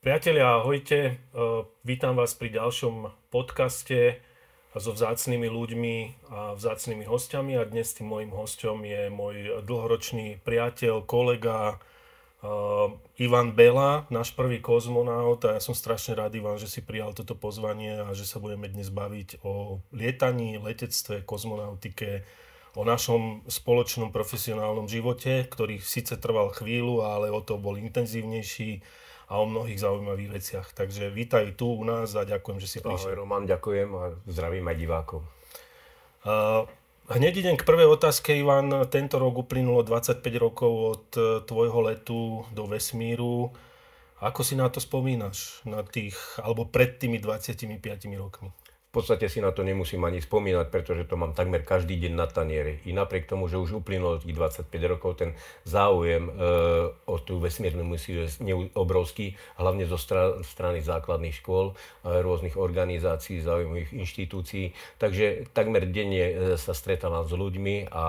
Priatelia, ahojte. E, vítam vás pri ďalšom podcaste so vzácnými ľuďmi a vzácnými hostiami. A dnes tým môjim hostom je môj dlhoročný priateľ, kolega e, Ivan Bela, náš prvý kozmonaut. A ja som strašne rád, Ivan, že si prijal toto pozvanie a že sa budeme dnes baviť o lietaní, letectve, kozmonautike, o našom spoločnom profesionálnom živote, ktorý síce trval chvíľu, ale o to bol intenzívnejší a o mnohých zaujímavých veciach. Takže vítaj tu u nás a ďakujem, že si prišiel. Ahoj Roman, ďakujem a zdravím aj divákov. Uh, Hneď idem k prvej otázke, Ivan. Tento rok uplynulo 25 rokov od e, tvojho letu do vesmíru. Ako si na to spomínaš? Na tých, alebo pred tými 25 rokmi? V podstate si na to nemusím ani spomínať, pretože to mám takmer každý deň na taniere. I napriek tomu, že už uplynulo tých 25 rokov, ten záujem e, o tú vesmírnu misiu je obrovský, hlavne zo stra- strany základných škôl, e, rôznych organizácií, záujmových inštitúcií. Takže takmer denne e, sa stretávam s ľuďmi a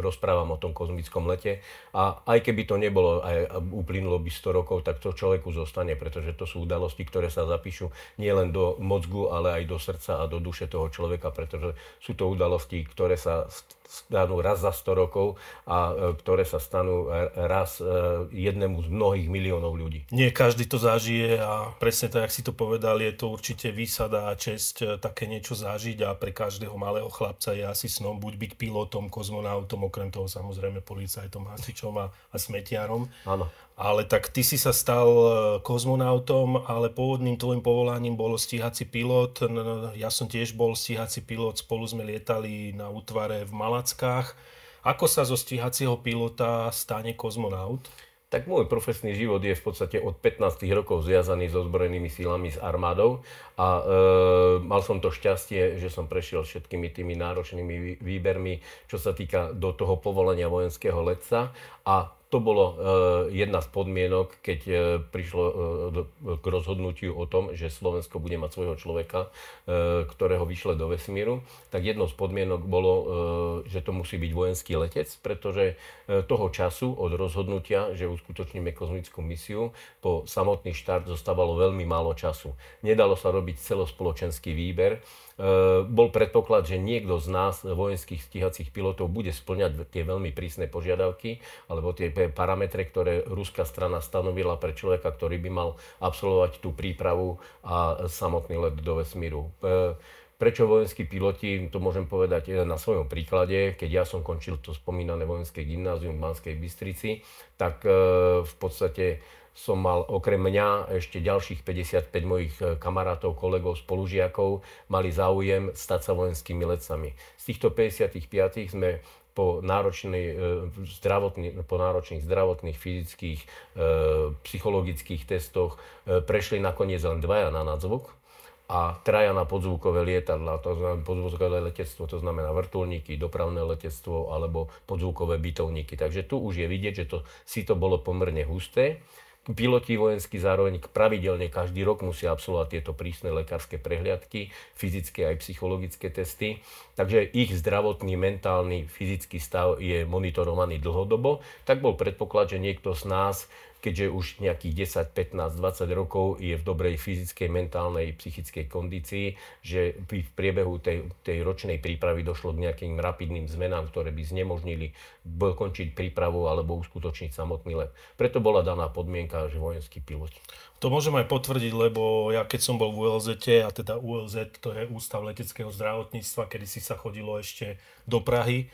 e, rozprávam o tom kozmickom lete. A aj keby to nebolo, aj uplynulo by 100 rokov, tak to človeku zostane, pretože to sú udalosti, ktoré sa zapíšu nielen do mozgu, ale aj do srdca do duše toho človeka, pretože sú to udalosti, ktoré sa stanú raz za 100 rokov a e, ktoré sa stanú e, raz e, jednému z mnohých miliónov ľudí. Nie každý to zažije a presne tak, jak si to povedal, je to určite výsada a česť také niečo zažiť a pre každého malého chlapca je asi snom buď byť pilotom, kozmonautom, okrem toho samozrejme policajtom, hasičom a, a smetiarom. Áno. Ale tak ty si sa stal kozmonautom, ale pôvodným tvojim povolaním bolo stíhací pilot. Ja som tiež bol stíhací pilot, spolu sme lietali na útvare v Malá prevádzkach. Ako sa zo stíhacieho pilota stane kozmonaut? Tak môj profesný život je v podstate od 15 rokov zviazaný so zbrojenými sílami s armádou a e, mal som to šťastie, že som prešiel všetkými tými náročnými výbermi, čo sa týka do toho povolenia vojenského letca a to bolo e, jedna z podmienok, keď e, prišlo e, k rozhodnutiu o tom, že Slovensko bude mať svojho človeka, ktorého vyšle do vesmíru. Tak jednou z podmienok bolo, že to musí byť vojenský letec, pretože toho času od rozhodnutia, že uskutočníme kozmickú misiu, po samotný štart zostávalo veľmi málo času. Nedalo sa robiť celospoločenský výber, E, bol predpoklad, že niekto z nás, vojenských stíhacích pilotov, bude splňať tie veľmi prísne požiadavky alebo tie parametre, ktoré ruská strana stanovila pre človeka, ktorý by mal absolvovať tú prípravu a samotný let do vesmíru. E, prečo vojenskí piloti, to môžem povedať e, na svojom príklade, keď ja som končil to spomínané vojenské gymnázium v Banskej Bystrici, tak v podstate som mal okrem mňa ešte ďalších 55 mojich e, kamarátov, kolegov, spolužiakov, mali záujem stať sa vojenskými lecami. Z týchto 55 sme po, náročnej, e, zdravotný, po náročných zdravotných, fyzických, e, psychologických testoch prešli nakoniec len dvaja na nadzvuk a traja na podzvukové lietadla, to znamená podzvukové letectvo, to znamená vrtulníky, dopravné letectvo alebo podzvukové bytovníky. Takže tu už je vidieť, že to, si to bolo pomerne husté. Piloti vojenskí zároveň pravidelne každý rok musia absolvovať tieto prísne lekárske prehliadky, fyzické aj psychologické testy, takže ich zdravotný, mentálny, fyzický stav je monitorovaný dlhodobo, tak bol predpoklad, že niekto z nás keďže už nejakých 10, 15, 20 rokov je v dobrej fyzickej, mentálnej, psychickej kondícii, že v priebehu tej, tej ročnej prípravy došlo k nejakým rapidným zmenám, ktoré by znemožnili končiť prípravu alebo uskutočniť samotný let. Preto bola daná podmienka, že vojenský pilot. To môžem aj potvrdiť, lebo ja keď som bol v ULZ, a teda ULZ, to je Ústav leteckého zdravotníctva, kedy si sa chodilo ešte do Prahy,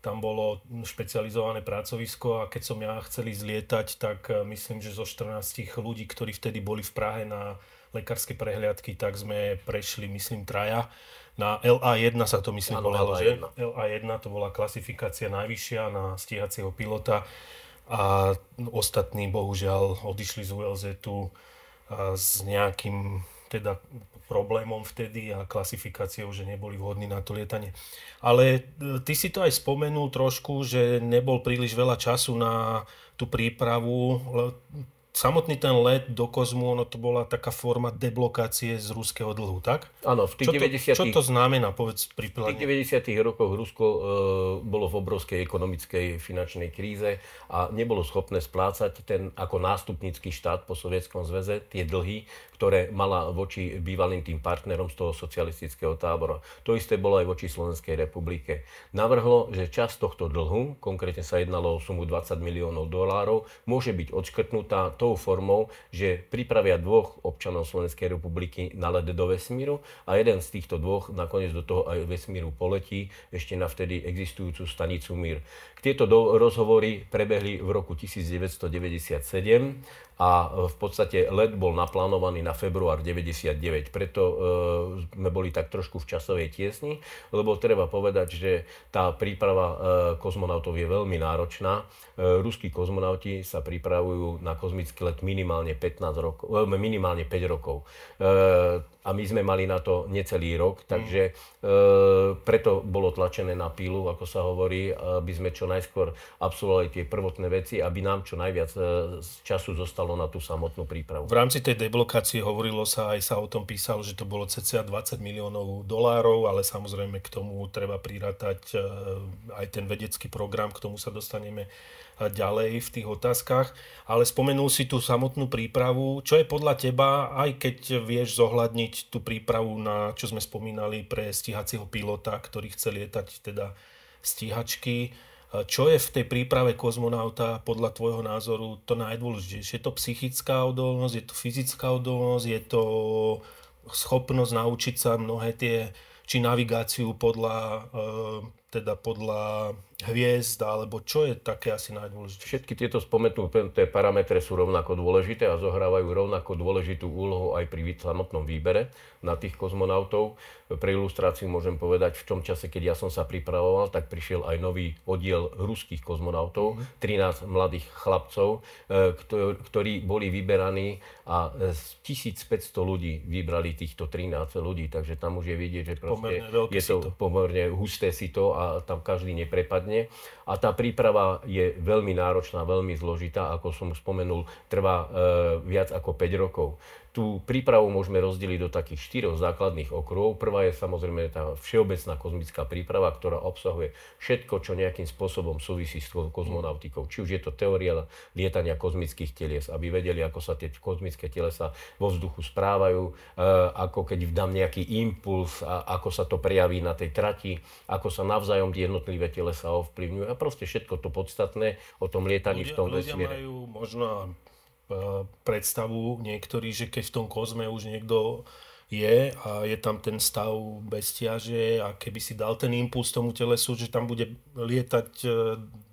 tam bolo špecializované pracovisko a keď som ja chcel ísť lietať, tak eh, myslím, že zo 14 ľudí, ktorí vtedy boli v Prahe na lekárske prehliadky, tak sme prešli, myslím, traja. Na LA1 sa to myslím ano, volalo, LA1. že? LA1 to bola klasifikácia najvyššia na stíhacieho pilota a ostatní bohužiaľ odišli z ULZ eh, s nejakým teda problémom vtedy a klasifikáciou, že neboli vhodní na to lietanie. Ale e, ty si to aj spomenul trošku, že nebol príliš veľa času na tú prípravu samotný ten let do kozmu, ono to bola taká forma deblokácie z ruského dlhu, tak? Áno, v tých čo 90 to, Čo to znamená, povedz pri V tých 90 rokoch Rusko e, bolo v obrovskej ekonomickej finančnej kríze a nebolo schopné splácať ten ako nástupnícky štát po Sovietskom zväze tie dlhy, ktoré mala voči bývalým tým partnerom z toho socialistického tábora. To isté bolo aj voči Slovenskej republike. Navrhlo, že časť tohto dlhu, konkrétne sa jednalo o sumu 20 miliónov dolárov, môže byť odškrtnutá to tou formou, že pripravia dvoch občanov Slovenskej republiky na led do vesmíru a jeden z týchto dvoch nakoniec do toho aj vesmíru poletí ešte na vtedy existujúcu stanicu Mír. Tieto rozhovory prebehli v roku 1997 a e, v podstate let bol naplánovaný na február 99. Preto e, sme boli tak trošku v časovej tiesni, lebo treba povedať, že tá príprava e, kozmonautov je veľmi náročná. E, ruskí kozmonauti sa pripravujú na kozmický let minimálne 15 rokov, e, minimálne 5 rokov. E, a my sme mali na to necelý rok, mm. takže e, preto bolo tlačené na pílu, ako sa hovorí, aby sme čo najskôr absolvovali tie prvotné veci, aby nám čo najviac e, času zostalo na tú samotnú prípravu. V rámci tej deblokácie hovorilo sa, aj sa o tom písalo, že to bolo cca 20 miliónov dolárov, ale samozrejme k tomu treba prirátať e, aj ten vedecký program, k tomu sa dostaneme ďalej v tých otázkach, ale spomenul si tú samotnú prípravu. Čo je podľa teba, aj keď vieš zohľadniť tú prípravu na, čo sme spomínali, pre stíhacieho pilota, ktorý chce lietať teda stíhačky, čo je v tej príprave kozmonauta podľa tvojho názoru to najdôležitejšie? Je to psychická odolnosť, je to fyzická odolnosť, je to schopnosť naučiť sa mnohé tie, či navigáciu podľa eh, teda podľa hviezd, alebo čo je také asi najdôležitejšie? Všetky tieto spomenuté parametre sú rovnako dôležité a zohrávajú rovnako dôležitú úlohu aj pri samotnom výbere na tých kozmonautov. Pre ilustráciu môžem povedať, v tom čase, keď ja som sa pripravoval, tak prišiel aj nový oddiel ruských kozmonautov, 13 mhm. mladých chlapcov, e, ktorí boli vyberaní a z 1500 ľudí vybrali týchto 13 ľudí, takže tam už je vidieť, že je to, to pomerne husté si to a a tam každý neprepadne. A tá príprava je veľmi náročná, veľmi zložitá, ako som už spomenul, trvá e, viac ako 5 rokov. Tú prípravu môžeme rozdeliť do takých štyroch základných okruhov. Prvá je samozrejme tá všeobecná kozmická príprava, ktorá obsahuje všetko, čo nejakým spôsobom súvisí s kozmonautikou. Či už je to teória lietania kozmických telies, aby vedeli, ako sa tie kozmické telesa vo vzduchu správajú, e, ako keď dám nejaký impuls, a ako sa to prejaví na tej trati, ako sa navzájom tie jednotlivé telesa ovplyvňujú a proste všetko to podstatné o tom lietaní ľudia, v tom vesmíre. Ľudia majú možno E, predstavu niektorí, že keď v tom kozme už niekto je a je tam ten stav bestiaže a keby si dal ten impuls tomu telesu, že tam bude lietať e,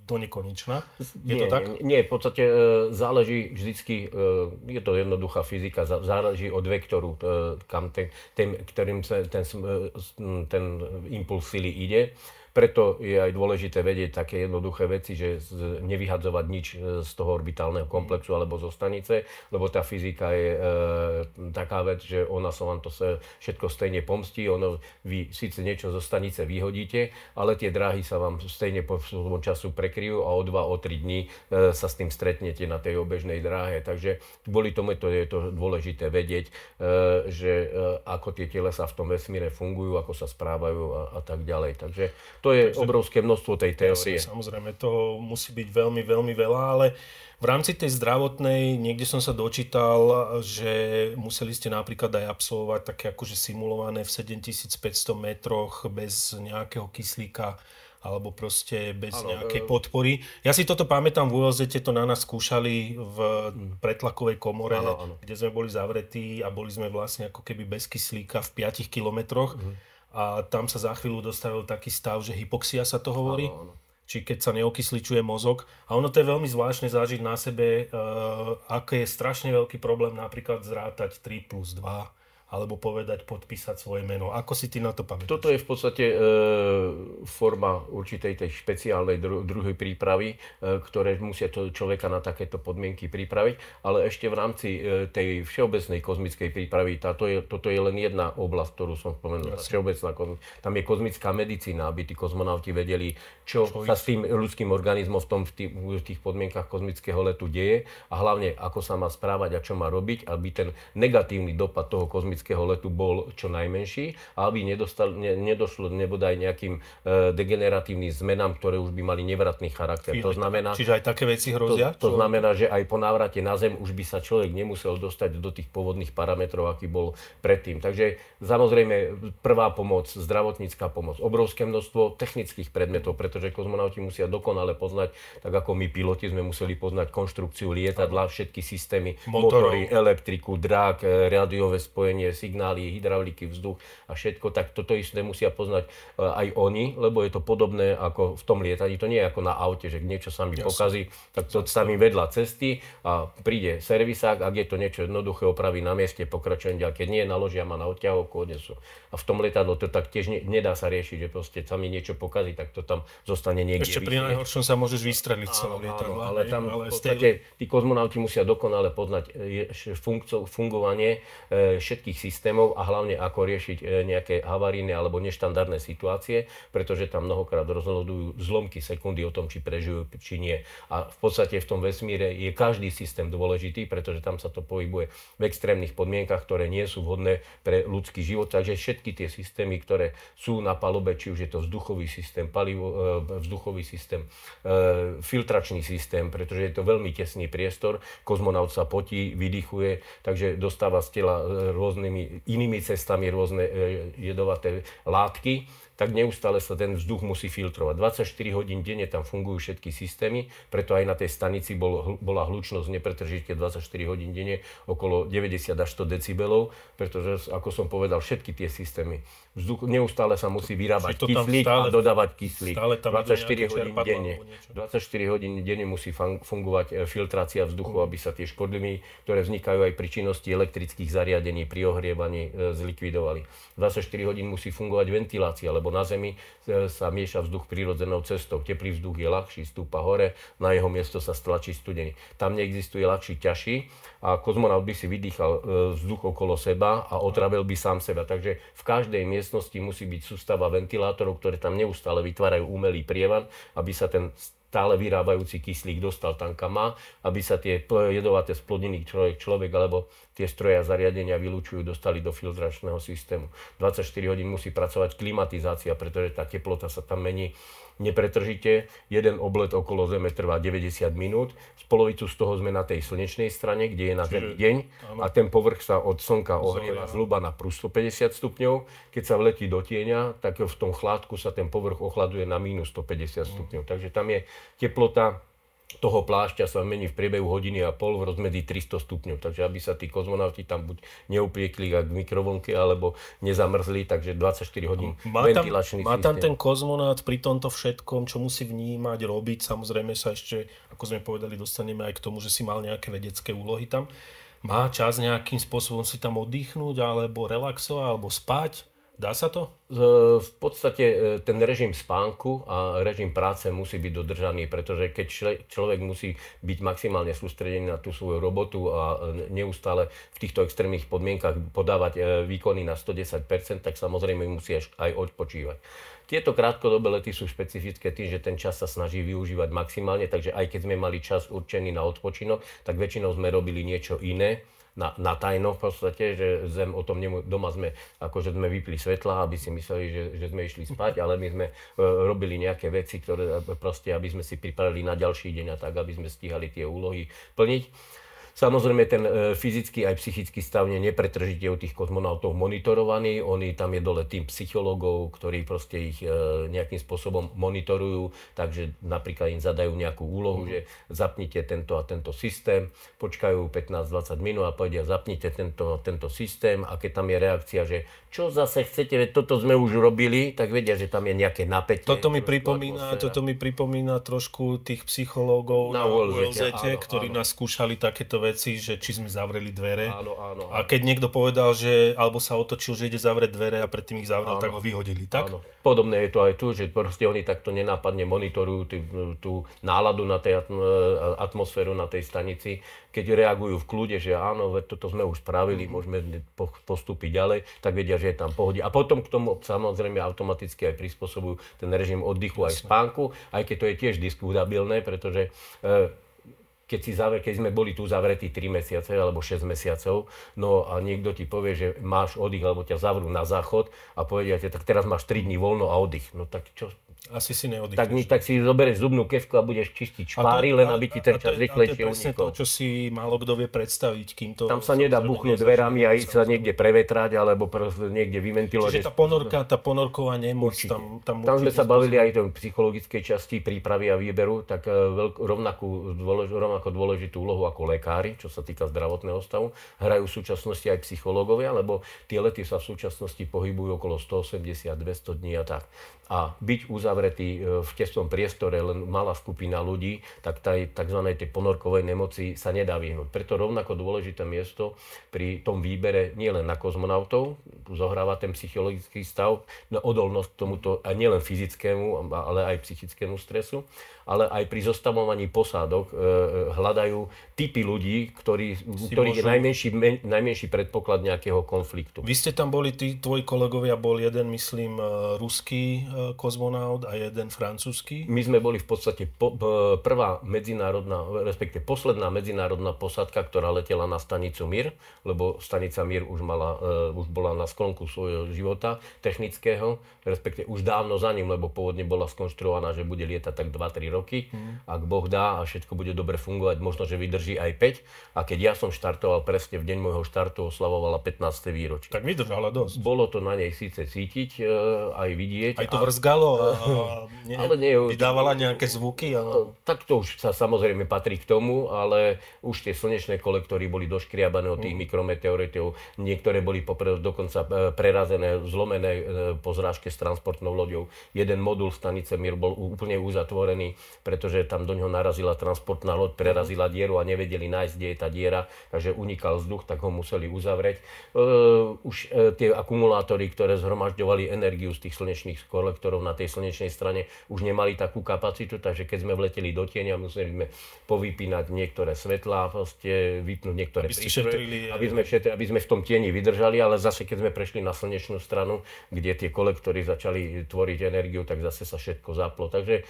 do nekonečna. Je nie, to tak? Nie, v podstate e, záleží vždycky, je to jednoduchá fyzika, záleží od vektoru, kam ten, ten, ktorým ten, ten, ten impuls sily ide. Preto je aj dôležité vedieť také jednoduché veci, že nevyhadzovať nič e, z toho orbitálneho mhm. komplexu alebo zo stanice, lebo tá fyzika je e, taká vec, že ona sa vám to sa všetko stejne pomstí, ono vy síce niečo zo stanice vyhodíte, ale tie dráhy sa vám stejne po času prekryjú a o 2, o 3 dní e, sa s tým stretnete na tej obežnej dráhe. Takže kvôli tomu to je to dôležité vedieť, e, že e, ako tie telesa v tom vesmíre fungujú, ako sa správajú a, a tak ďalej. Takže to to je Takže, obrovské množstvo tej teórie. samozrejme, to musí byť veľmi, veľmi veľa, ale v rámci tej zdravotnej niekde som sa dočítal, že museli ste napríklad aj absolvovať také akože simulované v 7500 metroch bez nejakého kyslíka alebo proste bez ano, nejakej eh, podpory. Ja si toto pamätám, v ULZT to na nás skúšali v mm. pretlakovej komore, ano, ano. kde sme boli zavretí a boli sme vlastne ako keby bez kyslíka v 5 kilometroch. Mhm a tam sa za chvíľu dostavil taký stav, že hypoxia sa to hovorí. ano, ano. či keď sa neokysličuje mozog. A ono to je veľmi zvláštne zažiť na sebe, uh, eh, aký je strašne veľký problém napríklad zrátať 3 plus 2 alebo povedať, podpísať svoje meno. Ako si ty na to pamätáš? Toto je v podstate e, forma určitej tej špeciálnej dru- druhej prípravy, e, ktoré musia to človeka na takéto podmienky pripraviť, ale ešte v rámci e, tej všeobecnej kozmickej prípravy, táto je, toto je len jedna oblasť, ktorú som spomenul, Jasne. všeobecná Tam je kozmická medicína, aby tí kozmonauti vedeli, čo, čo sa s tým ľudským organizmom v, tom, v, tých, v tých podmienkach kozmického letu deje a hlavne, ako sa má správať a čo má robiť, aby ten negatívny dopad toho kozmického ekonomického letu bol čo najmenší a aby nedostal, ne, nedošlo nebodaj nejakým e, degeneratívnym zmenám, ktoré už by mali nevratný charakter. to znamená, čiže aj také veci hrozia? To, to znamená, že aj po návrate na Zem už by sa človek nemusel dostať do tých pôvodných parametrov, aký bol predtým. Takže samozrejme prvá pomoc, zdravotnícká pomoc, obrovské množstvo technických predmetov, pretože kozmonauti musia dokonale poznať, tak ako my piloti sme museli poznať konštrukciu lietadla, všetky systémy, motory, motory elektriku, drák, e, rádiové spojenie, vedenie, signály, hydrauliky, vzduch a všetko, tak toto isté musia poznať eh, aj oni, lebo je to podobné ako v tom lietaní. To nie je ako na aute, že niečo sa mi Jasne. pokazí, tak to sa mi vedľa cesty a príde servisák, ak je to niečo jednoduché, opraví na mieste, pokračujem ďalej. Keď nie, naložia ma na odťahovku, odnesú. A v tom lietadle to tak tiež ne, nedá sa riešiť, že proste sa mi niečo pokazí, tak to tam zostane niekde. Ešte pri najhoršom sa môžeš vystreliť celom lietadlo. Ale tam ale v podstate, tí kozmonauti musia dokonale poznať eh, funkcio, fungovanie eh, všetkých tých systémov a hlavne ako riešiť e, nejaké havaríne alebo neštandardné situácie, pretože tam mnohokrát rozhodujú zlomky sekundy o tom, či prežijú, či nie. A v podstate v tom vesmíre je každý systém dôležitý, pretože tam sa to pohybuje v extrémnych podmienkach, ktoré nie sú vhodné pre ľudský život. Takže všetky tie systémy, ktoré sú na palube, či už je to vzduchový systém, palivo, e, vzduchový systém, e, filtračný systém, pretože je to veľmi tesný priestor, kozmonaut sa potí, vydychuje, takže dostáva z tela rôzne rôznymi inými cestami rôzne e, jedovaté látky, tak neustále sa ten vzduch musí filtrovať. 24 hodín denne tam fungujú všetky systémy, preto aj na tej stanici bol, bola hlučnosť nepretržite 24 hodín denne okolo 90 až 100 decibelov, pretože, ako som povedal, všetky tie systémy vzduch neustále sa musí vyrábať kyslík stále, a dodávať kyslík. 24 hodín denne. 24 hodín denne musí fungovať e, filtrácia vzduchu, mhm. aby sa tie škodliny, ktoré vznikajú aj pri činnosti elektrických zariadení, pri ohrievaní, e, zlikvidovali. 24 hodín musí fungovať ventilácia, lebo na Zemi e, sa mieša vzduch prírodzenou cestou. Teplý vzduch je ľahší, stúpa hore, na jeho miesto sa stlačí studený. Tam neexistuje ľahší, ťažší a kozmonaut by si vydýchal vzduch okolo seba a otravil by sám seba. Takže v každej mieste miestnosti musí byť sústava ventilátorov, ktoré tam neustále vytvárajú umelý prievan, aby sa ten stále vyrábajúci kyslík dostal tam, kam má, aby sa tie jedovaté splodiny človek, človek alebo tie stroje a zariadenia vylúčujú, dostali do filtračného systému. 24 hodín musí pracovať klimatizácia, pretože tá teplota sa tam mení nepretržite. Jeden oblet okolo Zeme trvá 90 minút. Z polovicu z toho sme na tej slnečnej strane, kde je na ten deň áno. a ten povrch sa od slnka ohrieva zhruba na plus 150 stupňov. Keď sa vletí do tieňa, tak v tom chládku sa ten povrch ochladuje na minus 150 stupňov. Mm. Takže tam je teplota toho plášťa sa mení v priebehu hodiny a pol v rozmedzi 300 stupňov. Takže aby sa tí kozmonauti tam buď neupliekli v mikrovlnke, alebo nezamrzli, takže 24 hodín má tam, ventilačný Má tam ten kozmonaut pri tomto všetkom, čo musí vnímať, robiť, samozrejme sa ešte, ako sme povedali, dostaneme aj k tomu, že si mal nejaké vedecké úlohy tam. Má čas nejakým spôsobom si tam oddychnúť, alebo relaxovať, alebo spať? Dá sa to? V podstate e, ten režim spánku a režim práce musí byť dodržaný, pretože keď človek musí byť maximálne sústredený na tú svoju robotu a e, neustále v týchto extrémnych podmienkach podávať e, výkony na 110%, tak samozrejme musí aj odpočívať. Tieto krátkodobé lety sú špecifické tým, že ten čas sa snaží využívať maximálne, takže aj keď sme mali čas určený na odpočinok, tak väčšinou sme robili niečo iné na, na tajno v podstate, že zem o tom nemu, doma sme, akože sme vypli svetla, aby si mysleli, že, že sme išli spať, ale my sme e, robili nejaké veci, ktoré e, proste, aby sme si pripravili na ďalší deň a tak, aby sme stíhali tie úlohy plniť. Samozrejme, ten e, fyzický aj psychický stav nie nepretržite u tých kozmonautov monitorovaný. Oni tam je dole tým psychológov, ktorí proste ich e, nejakým spôsobom monitorujú, takže napríklad im zadajú nejakú úlohu, mm. že zapnite tento a tento systém, počkajú 15-20 minút a povedia zapnite tento a tento systém a keď tam je reakcia, že čo zase chcete, veď toto sme už robili, tak vedia, že tam je nejaké napätie. Toto mi pripomína, toto mi pripomína trošku tých psychológov na, na ULZ, ktorí áno. nás skúšali takéto veci veci, že či sme zavreli dvere. Áno, áno, áno. A keď niekto povedal, že alebo sa otočil, že ide zavrieť dvere a predtým ich zavrel, áno. tak ho vyhodili, tak? Áno. Podobné je to aj tu, že proste oni takto nenápadne monitorujú tú, tú náladu na tej e, atmosféru na tej stanici, keď reagujú v kľude, že áno, toto sme už spravili, mhm. môžeme postúpiť ďalej, tak vedia, že je tam pohodi. A potom k tomu samozrejme automaticky aj prispôsobujú ten režim oddychu aj spánku, aj keď to je tiež diskutabilné, pretože e, keď, si zavre, keď sme boli tu zavretí 3 mesiace alebo 6 mesiacov, no a niekto ti povie, že máš oddych, alebo ťa zavrú na záchod a povedia ti, tak teraz máš 3 dní voľno a oddych. No tak čo, asi si neoddychneš. Tak, no. tak si zoberieš zubnú kevku a budeš čistiť špáry, len aby ti ten čas rýchlejšie unikol. A to je, a to, čo si málo kto vie predstaviť, kým to... Tam sa nedá buchnúť dverami a ísť sa niekde prevetrať, alebo niekde vyventilovať. Čiže tá ponorka, tá ponorková nemoc, tam, tam, tam sme sa bavili aj o psychologickej časti prípravy a výberu, tak e, veľk, rovnakú, dôlež, rovnako dôležitú úlohu ako lekári, čo sa týka zdravotného stavu, hrajú v súčasnosti aj psychológovia, lebo tie lety sa v súčasnosti pohybujú okolo 180-200 dní a tak. A byť uzavretý zavretí e, v tesnom priestore len malá skupina ľudí, tak tej tzv. Tej ponorkovej nemoci sa nedá vyhnúť. Preto rovnako dôležité miesto pri tom výbere nielen na kozmonautov, zohráva ten psychologický stav, odolnosť k tomuto a nielen fyzickému, ale aj psychickému stresu, ale aj pri zostavovaní posádok e, e, hľadajú typy ľudí, ktorí, ktorých môžu... je najmenší, najmenší predpoklad nejakého konfliktu. Vy ste tam boli, tí tvoji kolegovia, bol jeden, myslím, ruský kozmonaut a jeden francúzsky. My sme boli v podstate po, prvá medzinárodná, respektive posledná medzinárodná posádka, ktorá letela na stanicu Mir, lebo stanica Mir už, mala, e, už bola na sklonku svojho života technického, respektive už dávno za ním, lebo pôvodne bola skonštruovaná, že bude lietať tak 2-3 roky. Mm. Ak Boh dá a všetko bude dobre fungovať, možno, že vydrží aj 5. A keď ja som štartoval presne v deň môjho štartu, oslavovala 15. výročie. Tak vydržala dosť. Bolo to na nej síce cítiť, e, aj vidieť. Aj to a... vrzgalo. Uh, a mm. ne, ale nie, vydávala nejaké zvuky. Ale... Tak to už sa samozrejme patrí k tomu, ale už tie slnečné kolektory boli doškriabané od tých mm. mikrometeoritov. Niektoré boli popred, dokonca e, prerazené, zlomené e, po zrážke s transportnou loďou. Jeden modul stanice Mir bol úplne uzatvorený, pretože tam do neho narazila transportná loď, prerazila mm-hmm. dieru a nevedeli nájsť, kde je tá diera, takže unikal vzduch, tak ho museli uzavrieť. E, už tie akumulátory, ktoré zhromažďovali energiu z tých slnečných kolektorov na tej slnečnej opačnej strane už nemali takú kapacitu, takže keď sme vleteli do tieňa, museli sme povypínať niektoré svetlá, proste vypnúť niektoré aby prístroje, eh, aby sme, šetri, aby sme v tom tieni vydržali, ale zase keď sme prešli na slnečnú stranu, kde tie kolektory začali tvoriť energiu, tak zase sa všetko zaplo. Takže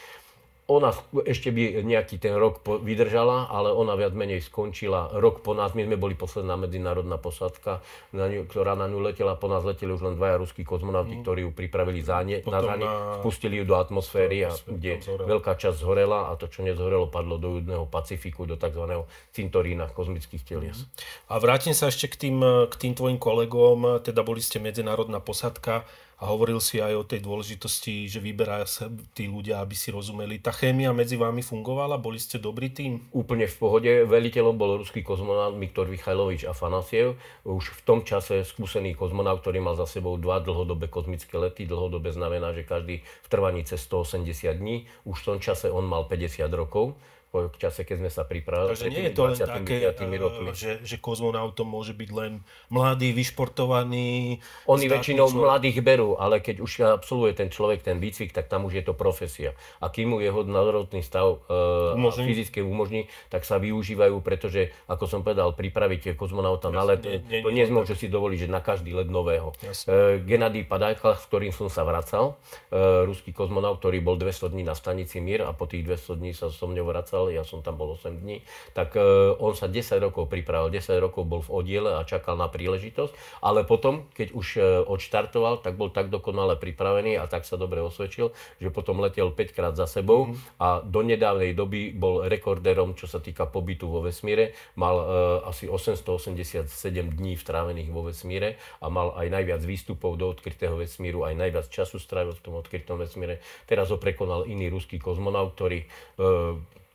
ona ešte by nejaký ten rok po, vydržala, ale ona viac menej skončila rok po nás. My sme boli posledná medzinárodná posádka, na ňu, ktorá na ňu letela. Po nás leteli už len dvaja ruskí kozmonauti, mm. ktorí ju pripravili za ne, na záne, na... spustili ju do atmosféry, a, kde veľká časť zhorela a to, čo nezhorelo, padlo do Judného Pacifiku, do tzv. cintorína kozmických telies. Mm. A vrátim sa ešte k tým, k tým tvojim kolegom, teda boli ste medzinárodná posádka a hovoril si aj o tej dôležitosti, že vyberajú sa tí ľudia, aby si rozumeli. Tá chémia medzi vami fungovala? Boli ste dobrý tým? Úplne v pohode. Veliteľom bol ruský kozmonaut Viktor Michajlovič Afanasiev, už v tom čase skúsený kozmonaut, ktorý mal za sebou dva dlhodobé kozmické lety. Dlhodobé znamená, že každý v trvaní cez 180 dní. Už v tom čase on mal 50 rokov po čase, keď sme sa pripravili. Takže nie je to len také, eh, rokmi. Že, že kozmonautom môže byť len mladý, vyšportovaný. Oni väčšinou človek. mladých berú, ale keď už absolvuje ten človek ten výcvik, tak tam už je to profesia. A kým mu jeho nadrodný stav uh, umožní. fyzické umožní, tak sa využívajú, pretože, ako som povedal, pripraviť kozmonauta Jasne, na let, nie, nie, to nezmôže si dovoliť, že na každý let nového. Uh, eh, Genadý Padajka, s ktorým som sa vracal, uh, ruský kozmonaut, ktorý bol 200 dní na stanici Mír a po tých 200 dní sa so mnou vracal, dostal, ja som tam bol 8 dní, tak e, on sa 10 rokov pripravil, 10 rokov bol v oddiele a čakal na príležitosť, ale potom, keď už e, odštartoval, tak bol tak dokonale pripravený a tak sa dobre osvedčil, že potom letel 5 krát za sebou mhm. a do nedávnej doby bol rekordérom, čo sa týka pobytu vo vesmíre, mal e, asi 887 dní vtrávených vo vesmíre a mal aj najviac výstupov do odkrytého vesmíru, aj najviac času strávil v tom odkrytom vesmíre. Teraz ho prekonal iný ruský kozmonaut, ktorý e,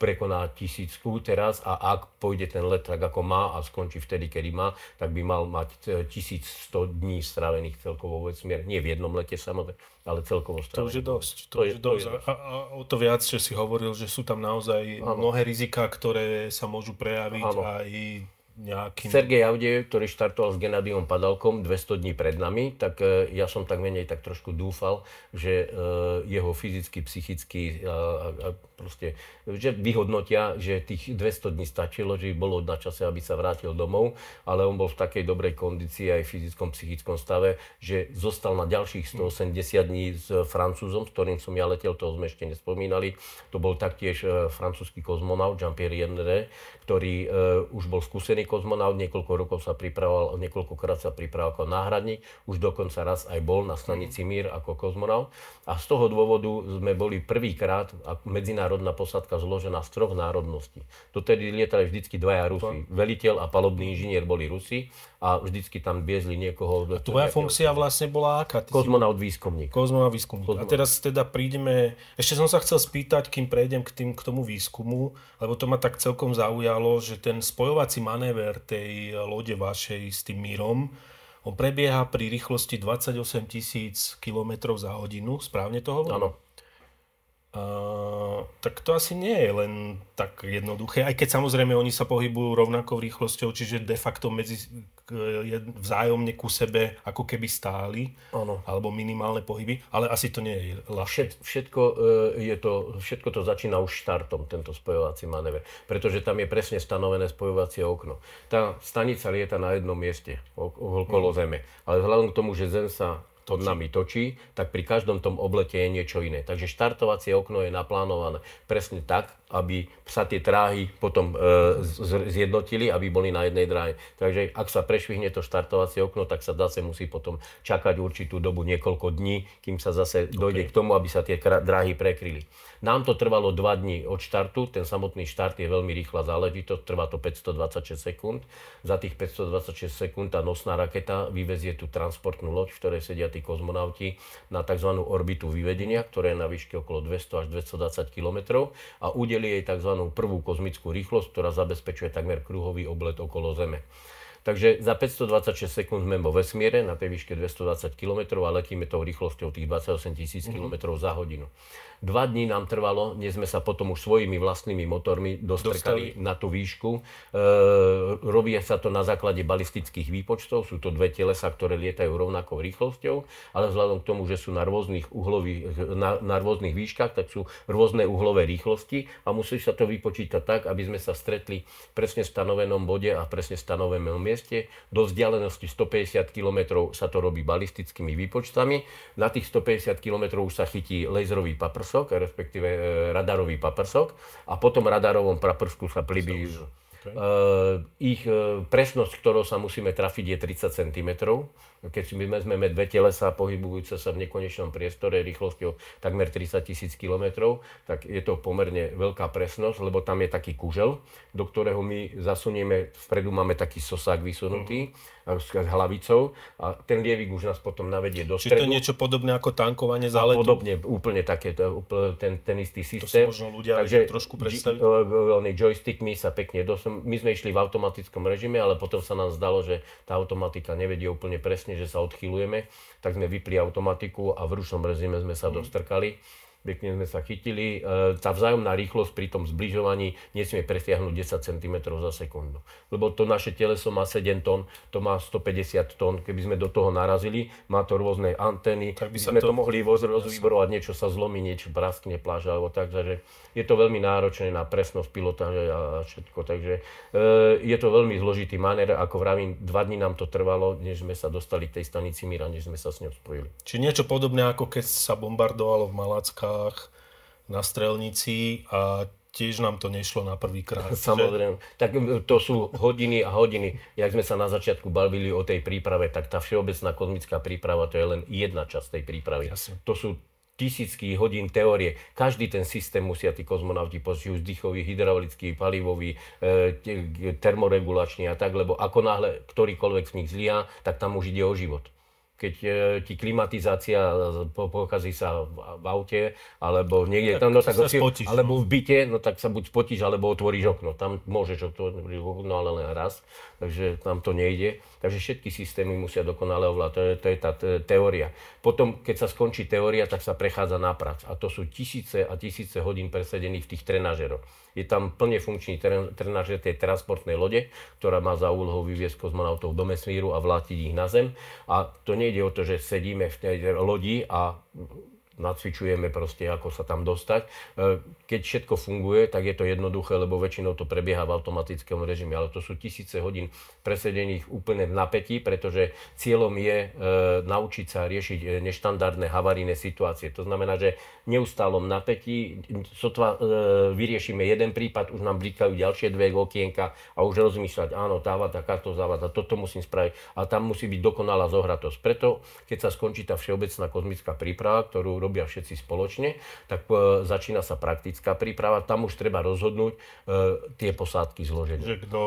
prekoná tisícku teraz a ak pôjde ten let tak, ako má a skončí vtedy, kedy má, tak by mal mať 1100 e, dní strávených celkovo vo vesmír. Nie v jednom lete samozrejme, ale celkovo strávených. To už je dosť. To, to je, dosť. To je dosť. A, a o to viac, že si hovoril, že sú tam naozaj ano. mnohé rizika, ktoré sa môžu prejaviť ano. aj nejakým... Sergej Avdejev, ktorý štartoval s Genadiom Padalkom 200 dní pred nami, tak e, ja som tak menej tak trošku dúfal, že e, jeho fyzicky, psychicky e, a, a proste, že vyhodnotia, že tých 200 dní stačilo, že bolo na čase, aby sa vrátil domov, ale on bol v takej dobrej kondícii aj v fyzickom, psychickom stave, že zostal na ďalších 180 dní s Francúzom, s ktorým som ja letel, toho sme ešte nespomínali. To bol taktiež francúzsky kozmonaut Jean-Pierre Jendre, ktorý už bol skúsený jediný kozmonaut, niekoľko rokov sa pripravoval, niekoľkokrát sa pripravoval ako náhradník, už dokonca raz aj bol na stanici mhm. Mír ako kozmonaut. A z toho dôvodu sme boli prvýkrát medzinárodná posádka zložená z troch národností. Dotedy lietali vždycky dvaja Rusi. Veliteľ a palobný inžinier boli Rusi a vždycky tam biezli niekoho. A tvoja funkcia vlastne bola aká? Ty kozmonaut výskumník. Kozmonaut výskumník. Kozmonaut. A teraz teda prídeme, ešte som sa chcel spýtať, kým prejdem k, tým, k tomu výskumu, lebo to ma tak celkom zaujalo, že ten spojovací manéver manéver tej lode vašej s tým mírom. On prebieha pri rýchlosti 28 tisíc km za hodinu, správne to hovorím? Áno. Uh, tak to asi nie je len tak jednoduché, aj keď samozrejme oni sa pohybujú rovnakou rýchlosťou, čiže de facto medzi, je vzájomne ku sebe ako keby stáli, ano. alebo minimálne pohyby, ale asi to nie je ľahšie. Všetko, e, je to, všetko to začína už štartom, tento spojovací manéver, pretože tam je presne stanovené spojovacie okno. Tá stanica lieta na jednom mieste okolo mm. Zeme, ale vzhľadom k tomu, že Zem sa tonnami točí, tak pri každom tom oblete je niečo iné. Takže štartovacie okno je naplánované presne tak, aby sa tie dráhy potom e, zjednotili, aby boli na jednej dráhe. Takže ak sa prešvihne to štartovacie okno, tak sa zase musí potom čakať určitú dobu, niekoľko dní, kým sa zase dojde okay. k tomu, aby sa tie dráhy prekryli. Nám to trvalo 2 dní od štartu, ten samotný štart je veľmi rýchla záležitosť, trvá to 526 sekúnd. Za tých 526 sekúnd tá nosná raketa vyvezie tú transportnú loď, v ktorej sedia tí kozmonauti na tzv. orbitu vyvedenia, ktorá je na výške okolo 200 až 220 km a udeli udelili jej tzv. prvú kozmickú rýchlosť, ktorá zabezpečuje takmer kruhový oblet okolo Zeme. Takže za 526 sekúnd sme vo vesmíre na tej výške 220 km a letíme tou rýchlosťou tých 28 000 km za hodinu. Dva dní nám trvalo, nie sme sa potom už svojimi vlastnými motormi dostrkali Dostali. na tú výšku. E, robia sa to na základe balistických výpočtov, sú to dve telesa, ktoré lietajú rovnakou rýchlosťou, ale vzhľadom k tomu, že sú na rôznych, uhlových, na, na rôznych výškach, tak sú rôzne uhlové rýchlosti a musí sa to vypočítať tak, aby sme sa stretli presne v stanovenom bode a presne v stanovenom mieste. Do vzdialenosti 150 km sa to robí balistickými výpočtami. Na tých 150 km už sa chytí laserový paprs paprsok, respektíve e, radarový paprsok a potom radarovom paprsku sa priblížil Okay. Uh, ich uh, presnosť, ktorou sa musíme trafiť, je 30 cm. Keď si my vezmeme dve telesa pohybujúce sa v nekonečnom priestore rýchlosťou takmer 30 000 km, tak je to pomerne veľká presnosť, lebo tam je taký kužel, do ktorého my zasunieme, vpredu máme taký sosák vysunutý uh-huh. s hlavicou a ten lievik už nás potom navedie do stredu. Čiže to je niečo podobné ako tankovanie záletu? Podobne, úplne také, úplne ten, ten istý systém. To si možno ľudia Takže, trošku predstaviť. Veľmi eh, joystickmi sa pekne dosom my sme išli v automatickom režime, ale potom sa nám zdalo, že tá automatika nevedie úplne presne, že sa odchýlujeme, tak sme vypli automatiku a v ručnom režime sme sa mm. dostrkali pekne sme sa chytili. E, tá vzájomná rýchlosť pri tom zbližovaní nesmie presiahnuť 10 cm za sekundu. Lebo to naše teleso má 7 tón, to má 150 tón. Keby sme do toho narazili, má to rôzne antény, tak by, by sme to, to mohli rozvýborovať, niečo sa zlomí, niečo praskne pláž alebo tak. Takže je to veľmi náročné na presnosť pilota a všetko. Takže e, je to veľmi zložitý manér. Ako vravím, dva dní nám to trvalo, než sme sa dostali k tej stanici Mira, než sme sa s ňou spojili. Či niečo podobné, ako keď sa bombardovalo v Malácka Čechách, na Strelnici a tiež nám to nešlo na prvý krát. Samozrejme. Že? Tak to sú hodiny a hodiny. Jak sme sa na začiatku bavili o tej príprave, tak tá všeobecná kozmická príprava to je len jedna časť tej prípravy. Jasne. To sú tisícky hodín teórie. Každý ten systém musia tí kozmonauti poznať, už dýchový, hydraulický, palivový, e, termoregulačný a tak, lebo ako náhle ktorýkoľvek z nich zlia, tak tam už ide o život keď e, ti klimatizácia e, pokazí sa v aute, alebo niekde tak tam, no tak si, spotíš, no. alebo v byte, no tak sa buď spotíš, alebo otvoríš okno. Tam môžeš otvoriť okno, ale len raz, takže tam to nejde. Takže všetky systémy musia dokonale ovládať, to je, to je tá teória. Potom, keď sa skončí teória, tak sa prechádza na prac. A to sú tisíce a tisíce hodín presedených v tých trenažeroch. Je tam plne funkčný trenažer tej transportnej lode, ktorá má za úlohu vyviesť kozmonautov do mesmíru a vlátiť ich na Zem. A to nejde o to, že sedíme v tej lodi a nacvičujeme proste, ako sa tam dostať. E, keď všetko funguje, tak je to jednoduché, lebo väčšinou to prebieha v automatickom režime, ale to sú tisíce hodín presedených úplne v napätí, pretože cieľom je e, naučiť sa riešiť e, neštandardné havarijné situácie. To znamená, že neustálom napätí sotva vyriešime jeden prípad, už nám blikajú ďalšie dve okienka a už rozmýšľať, áno, táva, takáto závada, toto musím spraviť a tam musí byť dokonalá zohratosť. Preto, keď sa skončí tá všeobecná kozmická príprava, ktorú robí robia všetci spoločne, tak e, začína sa praktická príprava. Tam už treba rozhodnúť e, tie posádky zloženia. Že kto,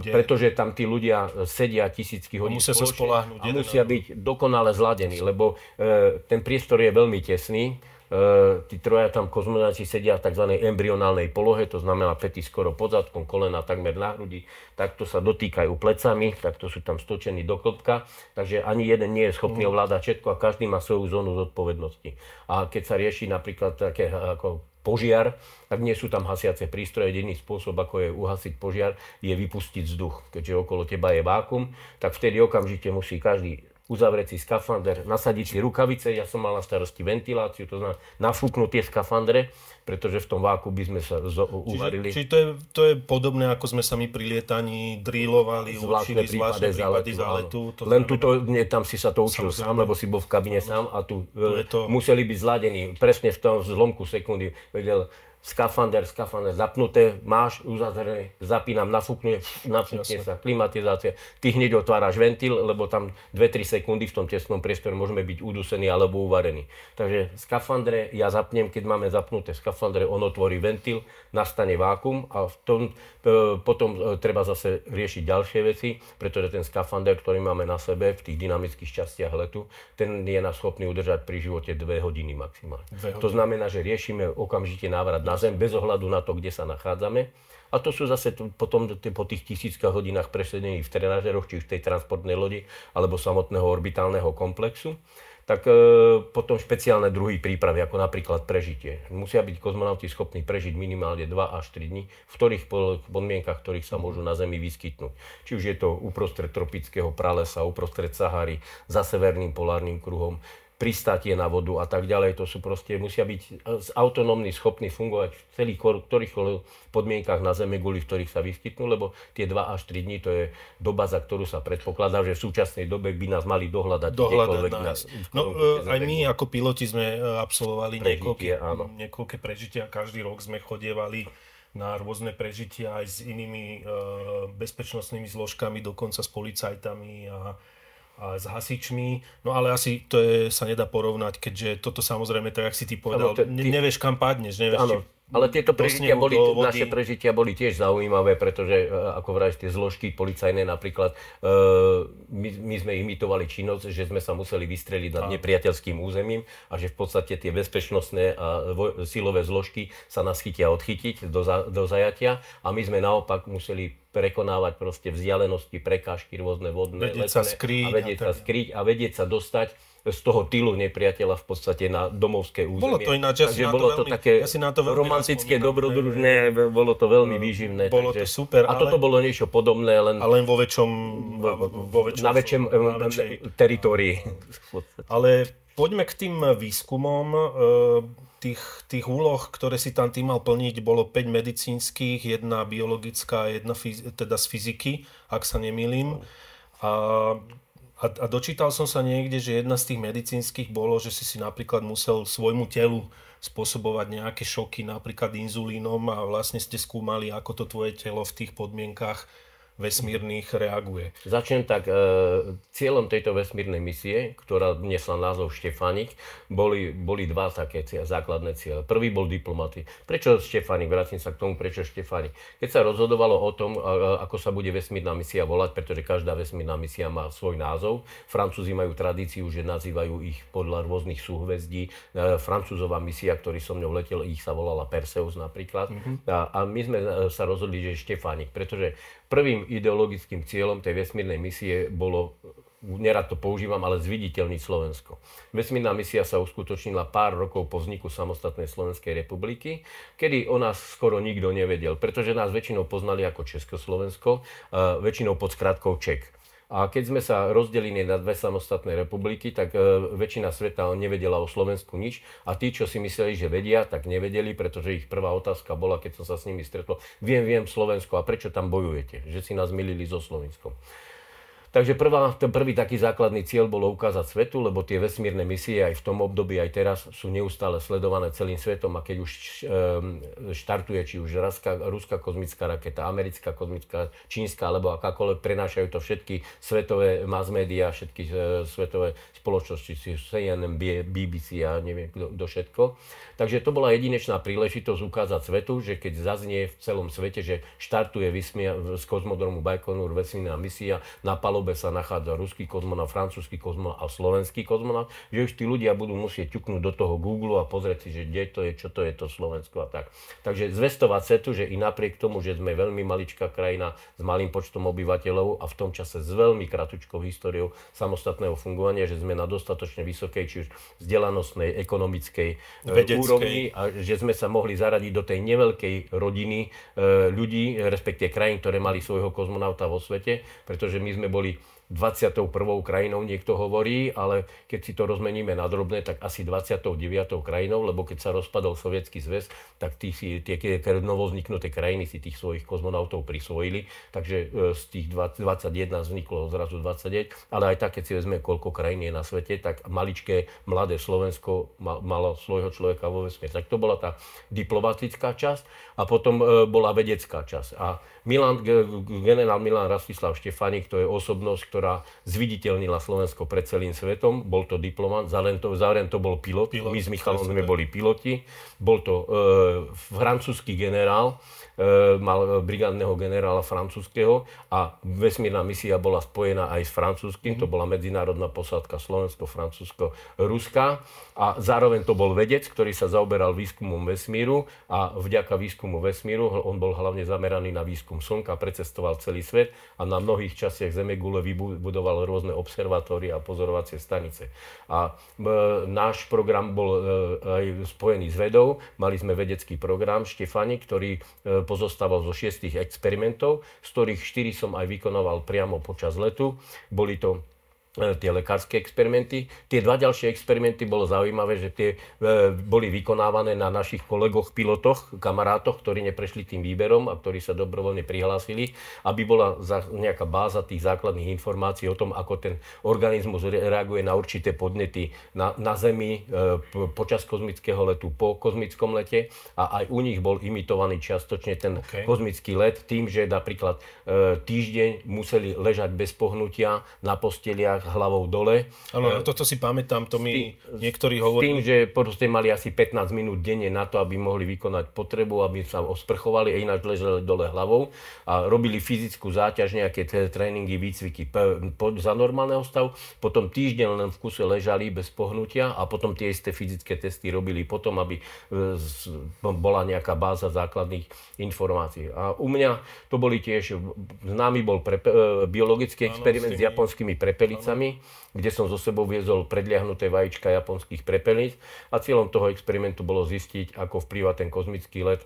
e, Pretože tam tí ľudia sedia tisícky hodín musia spoločne sa a musia byť dokonale zladení, lebo ten priestor je veľmi tesný E, tí troja tam kozmonáci sedia v tzv. embryonálnej polohe, to znamená pety skoro pod zadkom, kolena takmer na hrudi, takto sa dotýkajú plecami, takto sú tam stočení do klopka, takže ani jeden nie je schopný mhm. ovládať všetko a každý má svoju zónu zodpovednosti. A keď sa rieši napríklad také e, ako požiar, tak nie sú tam hasiace prístroje. Jediný spôsob, ako je uhasiť požiar, je vypustiť vzduch. Keďže okolo teba je vákum, tak vtedy okamžite musí každý uzavrieť si skafander, nasadiť si rukavice, ja som mal na starosti ventiláciu, to znamená nafúknúť tie skafandre, pretože v tom váku by sme sa zo- uvarili. Čiže, čiže to, je, to je podobné, ako sme sa my pri lietaní drílovali, zvláštne učili zvláštne prípady záletu. To Len znamená... tuto, nie, tam si sa to učil sám, sám, lebo si bol v kabine sám a tu, to e, to... museli byť zladení. Presne v tom zlomku sekundy vedel skafander, skafander zapnuté, máš uzazrené, zapínam, nafúkne, nafúkne sa klimatizácia. Ty hneď otváraš ventil, lebo tam 2-3 sekundy v tom tesnom priestore môžeme byť udusení alebo uvarení. Takže skafandre ja zapnem, keď máme zapnuté skafandre, on otvorí ventil, nastane vákum a v tom, e, potom e, treba zase riešiť ďalšie veci, pretože ten skafander, ktorý máme na sebe v tých dynamických častiach letu, ten je nás schopný udržať pri živote 2 hodiny maximálne. Dve hodiny. To znamená, že riešime okamžite návrat na na Zem bez ohľadu na to, kde sa nachádzame. A to sú zase t- potom t- po tých tisíckach hodinách presedení v trenážeroch, či už v tej transportnej lodi, alebo samotného orbitálneho komplexu tak e, potom špeciálne druhy prípravy, ako napríklad prežitie. Musia byť kozmonauti schopní prežiť minimálne 2 až 3 dní, v ktorých podmienkach, ktorých sa môžu na Zemi vyskytnúť. Či už je to uprostred tropického pralesa, uprostred Sahary, za severným polárnym kruhom, pristatie na vodu a tak ďalej. To sú proste, musia byť e, autonómni, schopní fungovať v celých ktorých podmienkach na Zeme guli, v ktorých sa vyskytnú, lebo tie 2 až 3 dní to je doba, za ktorú sa predpokladá, že v súčasnej dobe by nás mali dohľadať. Dohľadať nás. Na, no, e, aj my ako piloti sme e, absolvovali prežitie, niekoľké, niekoľké prežitia. Každý rok sme chodievali na rôzne prežitia aj s inými bezpečnostnými zložkami, dokonca s policajtami a a s hasičmi, no ale asi to je, sa nedá porovnať, keďže toto samozrejme, tak ak si ty povedal, ano, ty... nevieš kam padneš, nevieš, ano. Či... Ale tieto prežitia boli, naše prežitia boli tiež zaujímavé, pretože e, ako vraj tie zložky policajné napríklad, e, my, my sme imitovali činnosť, že sme sa museli vystreliť nad nepriateľským územím a že v podstate tie bezpečnostné a vo, silové zložky sa nás chytia odchytiť do, za, do zajatia a my sme naopak museli prekonávať proste vzdialenosti, prekážky rôzne vodné, vedieť sa skryť a vedieť a sa skryť a vedieť sa dostať z toho tylu nepriateľa v podstate na domovské územie. Bolo to ináč, takže ja bolo to veľmi, také ja na to romantické, dobrodružné, bolo to veľmi výživné. Bolo takže, to super. A ale, toto bolo niečo podobné, len, ale len vo väčšom, vo väčšom, na väčšom teritórii. Ale poďme k tým výskumom. E, tých, tých úloh, ktoré si tam tým mal plniť, bolo 5 medicínskych, jedna biologická, jedna teda z fyziky, ak sa nemýlim. A, a, a dočítal som sa niekde, že jedna z tých medicínskych bolo, že si si napríklad musel svojmu telu spôsobovať nejaké šoky, napríklad inzulínom a vlastne ste skúmali, ako to tvoje telo v tých podmienkach vesmírnych reaguje. Začnem tak, e, cieľom tejto vesmírnej misie, ktorá nesla názov Štefanik, boli, boli dva také cieľ, základné cieľe. Prvý bol diplomaty. Prečo Štefanik? Vrátim sa k tomu, prečo Štefanik. Keď sa rozhodovalo o tom, a, a, ako sa bude vesmírna misia volať, pretože každá vesmírna misia má svoj názov. Francúzi majú tradíciu, že nazývajú ich podľa rôznych súhvezdí. E, Francúzová misia, ktorý som ňou letel, ich sa volala Perseus napríklad. Mm-hmm. A, a my sme e, sa rozhodli, že Štefanik, pretože prvým ideologickým cieľom tej vesmírnej misie bolo, nerad to používam, ale zviditeľniť Slovensko. Vesmírna misia sa uskutočnila pár rokov po vzniku samostatnej Slovenskej republiky, kedy o nás skoro nikto nevedel, pretože nás väčšinou poznali ako Československo, eh, väčšinou pod skratkou Ček. A keď sme sa rozdelili na dve samostatné republiky, tak e, väčšina sveta nevedela o Slovensku nič a tí, čo si mysleli, že vedia, tak nevedeli, pretože ich prvá otázka bola, keď som sa s nimi stretol, viem, viem Slovensko a prečo tam bojujete, že si nás milili so Slovenskom. Takže prvá, ten prvý taký základný cieľ bolo ukázať svetu, lebo tie vesmírne misie aj v tom období, aj teraz sú neustále sledované celým svetom a keď už ehm, štartuje či už ruská, ruská kozmická raketa, americká kozmická, čínska alebo akákoľvek, prenášajú to všetky svetové mass media, všetky e, svetové spoločnosti, CNN, BBC a neviem kto, všetko. Takže to bola jedinečná príležitosť ukázať svetu, že keď zaznie v celom svete, že štartuje vysmia, z kozmodromu Baikonur vesmírna misia na palo palube sa nachádza ruský kozmonaut, francúzsky kozmonaut a slovenský kozmonaut, že už tí ľudia budú musieť ťuknúť do toho Google a pozrieť si, že kde to je, čo to je to Slovensko a tak. Takže zvestovať sa tu, že i napriek tomu, že sme veľmi maličká krajina s malým počtom obyvateľov a v tom čase s veľmi kratučkou históriou samostatného fungovania, že sme na dostatočne vysokej, či už vzdelanostnej, ekonomickej e, Vedeckej. úrovni a že sme sa mohli zaradiť do tej neveľkej rodiny e, ľudí, respektíve krajín, ktoré mali svojho kozmonauta vo svete, pretože my sme boli 21. krajinou niekto hovorí, ale keď si to rozmeníme na drobné, tak asi 29. krajinou, lebo keď sa rozpadol Sovietský zväz, tak tí si, tie, novovzniknuté krajiny si tých svojich kozmonautov prisvojili, takže e, z tých 20, 21 vzniklo zrazu 29, ale aj tak, keď si vezme, koľko krajín je na svete, tak maličké mladé Slovensko malo svojho človeka vo vesmír. Tak to bola tá diplomatická časť a potom e, bola vedecká časť. A Milan, generál Milan Rastislav Štefanik, to je osobnosť, ktorá zviditeľnila Slovensko pred celým svetom. Bol to diplomat. zároveň to, zároveň to bol pilot. pilot. My s Michalom sme boli piloti. Bol to e, francúzsky generál, E, mal brigádneho generála francúzského a vesmírna misia bola spojená aj s francúzským, to mhm. bola medzinárodná posádka Slovensko-Francúzsko-Ruska a zároveň to bol vedec, ktorý sa zaoberal výskumom vesmíru a vďaka výskumu vesmíru, on bol hlavne zameraný na výskum Slnka, precestoval celý svet a na mnohých častiach Gule vybudoval rôzne observatórie a pozorovacie stanice. A náš program bol e, aj spojený s vedou, mali sme vedecký program Štefani, ktorý e, pozostával zo šiestich experimentov, z ktorých štyri som aj vykonoval priamo počas letu. Boli to E, tie lekárske experimenty. Tie dva ďalšie experimenty bolo zaujímavé, že tie e, boli vykonávané na našich kolegoch pilotoch, kamarátoch, ktorí neprešli tým výberom a ktorí sa dobrovoľne prihlásili, aby bola nejaká báza tých základných informácií o tom, ako ten organizmus reaguje na určité podnety na, na Zemi e, počas kozmického letu, po kozmickom lete a aj u nich bol imitovaný čiastočne ten okay. kozmický let tým, že napríklad týždeň museli ležať bez pohnutia na posteliach tak hlavou dole. Áno, e, toto si pamätám, to mi tý, niektorí hovorili. tým, že proste mali asi 15 minút denne na to, aby mohli vykonať potrebu, aby sa osprchovali, a ináč leželi dole hlavou a robili fyzickú záťaž, nejaké tréningy, výcviky za normálneho stavu. Potom týždeň len v kuse ležali bez pohnutia a potom tie isté fyzické testy robili potom, aby eh, bola nejaká báza základných informácií. A u mňa to boli tiež, známy bol pre, eh, biologický experiment s japonskými prepelicami, vajcami, kde som zo sebou viezol predliahnuté vajíčka japonských prepelníc a cieľom toho experimentu bolo zistiť, ako vplýva ten kozmický let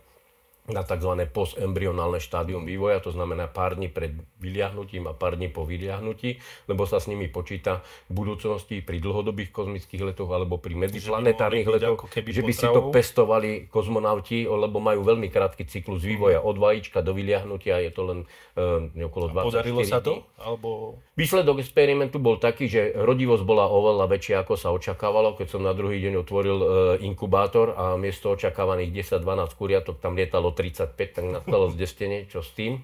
na tzv. postembrionálne štádium vývoja, to znamená pár dní pred vyliahnutím a pár dní po vyliahnutí, lebo sa s nimi počíta v budúcnosti pri dlhodobých kozmických letoch alebo pri medziplanetárnych letoch, že by si to pestovali kozmonauti, lebo majú veľmi krátky cyklus vývoja od vajíčka do vyliahnutia, je to len e, okolo 20 Podarilo sa to? Alebo Výsledok experimentu bol taký, že rodivosť bola oveľa väčšia, ako sa očakávalo, keď som na druhý deň otvoril e, inkubátor a miesto očakávaných 10-12 kuriatok tam lietalo 35, tak nastalo zdestenie, čo s tým. E,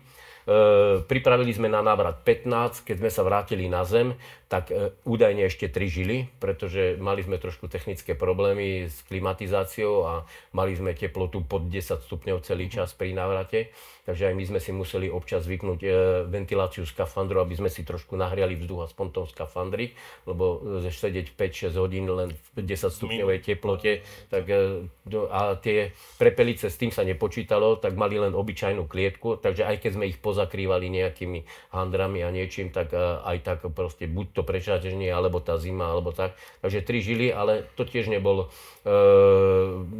pripravili sme na návrat 15, keď sme sa vrátili na zem, tak e, údajne ešte tri žili, pretože mali sme trošku technické problémy s klimatizáciou a mali sme teplotu pod 10 stupňov celý čas pri návrate. Takže aj my sme si museli občas zvyknúť e, ventiláciu skafandru, aby sme si trošku nahriali vzduch aspoň tom skafandri, lebo e, sedieť 5-6 hodín len v 10 stupňovej teplote tak, a tie prepelice s tým sa nepočítalo, tak mali len obyčajnú klietku, takže aj keď sme ich pozakrývali nejakými handrami a niečím, tak aj tak proste buď to to prečátenie, alebo tá zima, alebo tak. Takže tri žily, ale to tiež nebol, e,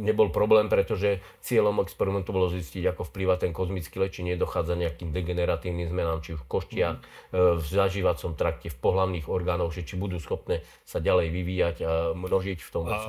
nebol problém, pretože cieľom experimentu bolo zistiť, ako vplýva ten kozmický let, či nedochádza nejakým degeneratívnym zmenám, či v koštiach, e, v zažívacom trakte, v pohlavných orgánoch, že či budú schopné sa ďalej vyvíjať a množiť v tom a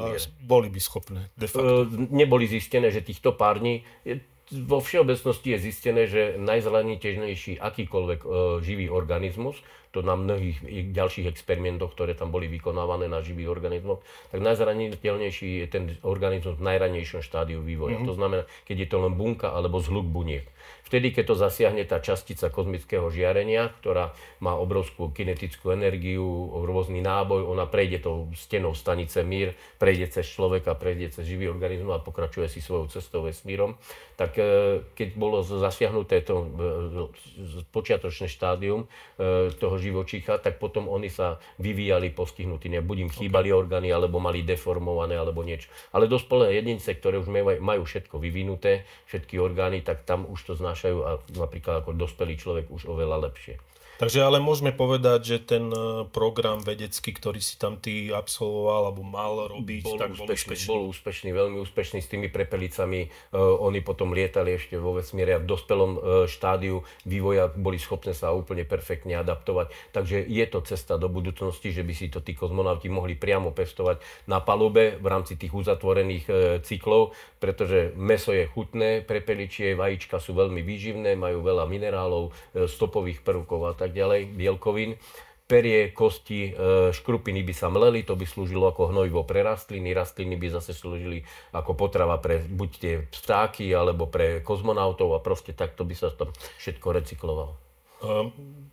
boli by schopné, de facto. E, neboli zistené, že týchto pár dní, e, vo všeobecnosti je zistené, že najzraniteľnejší akýkoľvek e, živý organizmus, to na mnohých ďalších experimentoch, ktoré tam boli vykonávané na živých organizmoch, tak najzraniteľnejší je ten organizmus v najranejšom štádiu vývoja. Mm-hmm. To znamená, keď je to len bunka alebo zhluk buniek. Vtedy, keď to zasiahne tá častica kozmického žiarenia, ktorá má obrovskú kinetickú energiu, rôzny náboj, ona prejde tou stenou stanice mír, prejde cez človeka, prejde cez živý organizmus a pokračuje si svojou cestou vesmírom. Tak e, keď bolo zasiahnuté to e, počiatočné štádium e, toho živočícha, tak potom oni sa vyvíjali postihnutí. Buď im chýbali okay. orgány, alebo mali deformované, alebo niečo. Ale dospelé jedince, ktoré už majú všetko vyvinuté, všetky orgány, tak tam už to znáš znášajú a napríklad ako dospelý človek už oveľa lepšie. Takže ale môžeme povedať, že ten e, program vedecký, ktorý si tam ty absolvoval alebo mal robiť, bol tak úspešný, bol úspešný. Bol úspešný, veľmi úspešný s tými prepelicami. Uh, oni potom lietali ešte vo vesmíre a v dospelom uh, štádiu vývoja boli schopné sa úplne perfektne adaptovať. Takže je to cesta do budúcnosti, že by si to tí kozmonauti mohli priamo pestovať na palube v rámci tých uzatvorených uh, cyklov, pretože meso je chutné, prepeličie, vajíčka sú veľmi výživné, majú veľa minerálov, stopových prvkov a tak ďalej, bielkovín. Perie, kosti, e, škrupiny by sa mleli, to by slúžilo ako hnojivo pre rastliny, rastliny by zase slúžili ako potrava pre buď tie vtáky alebo pre kozmonautov a proste takto by sa to všetko recyklovalo. E,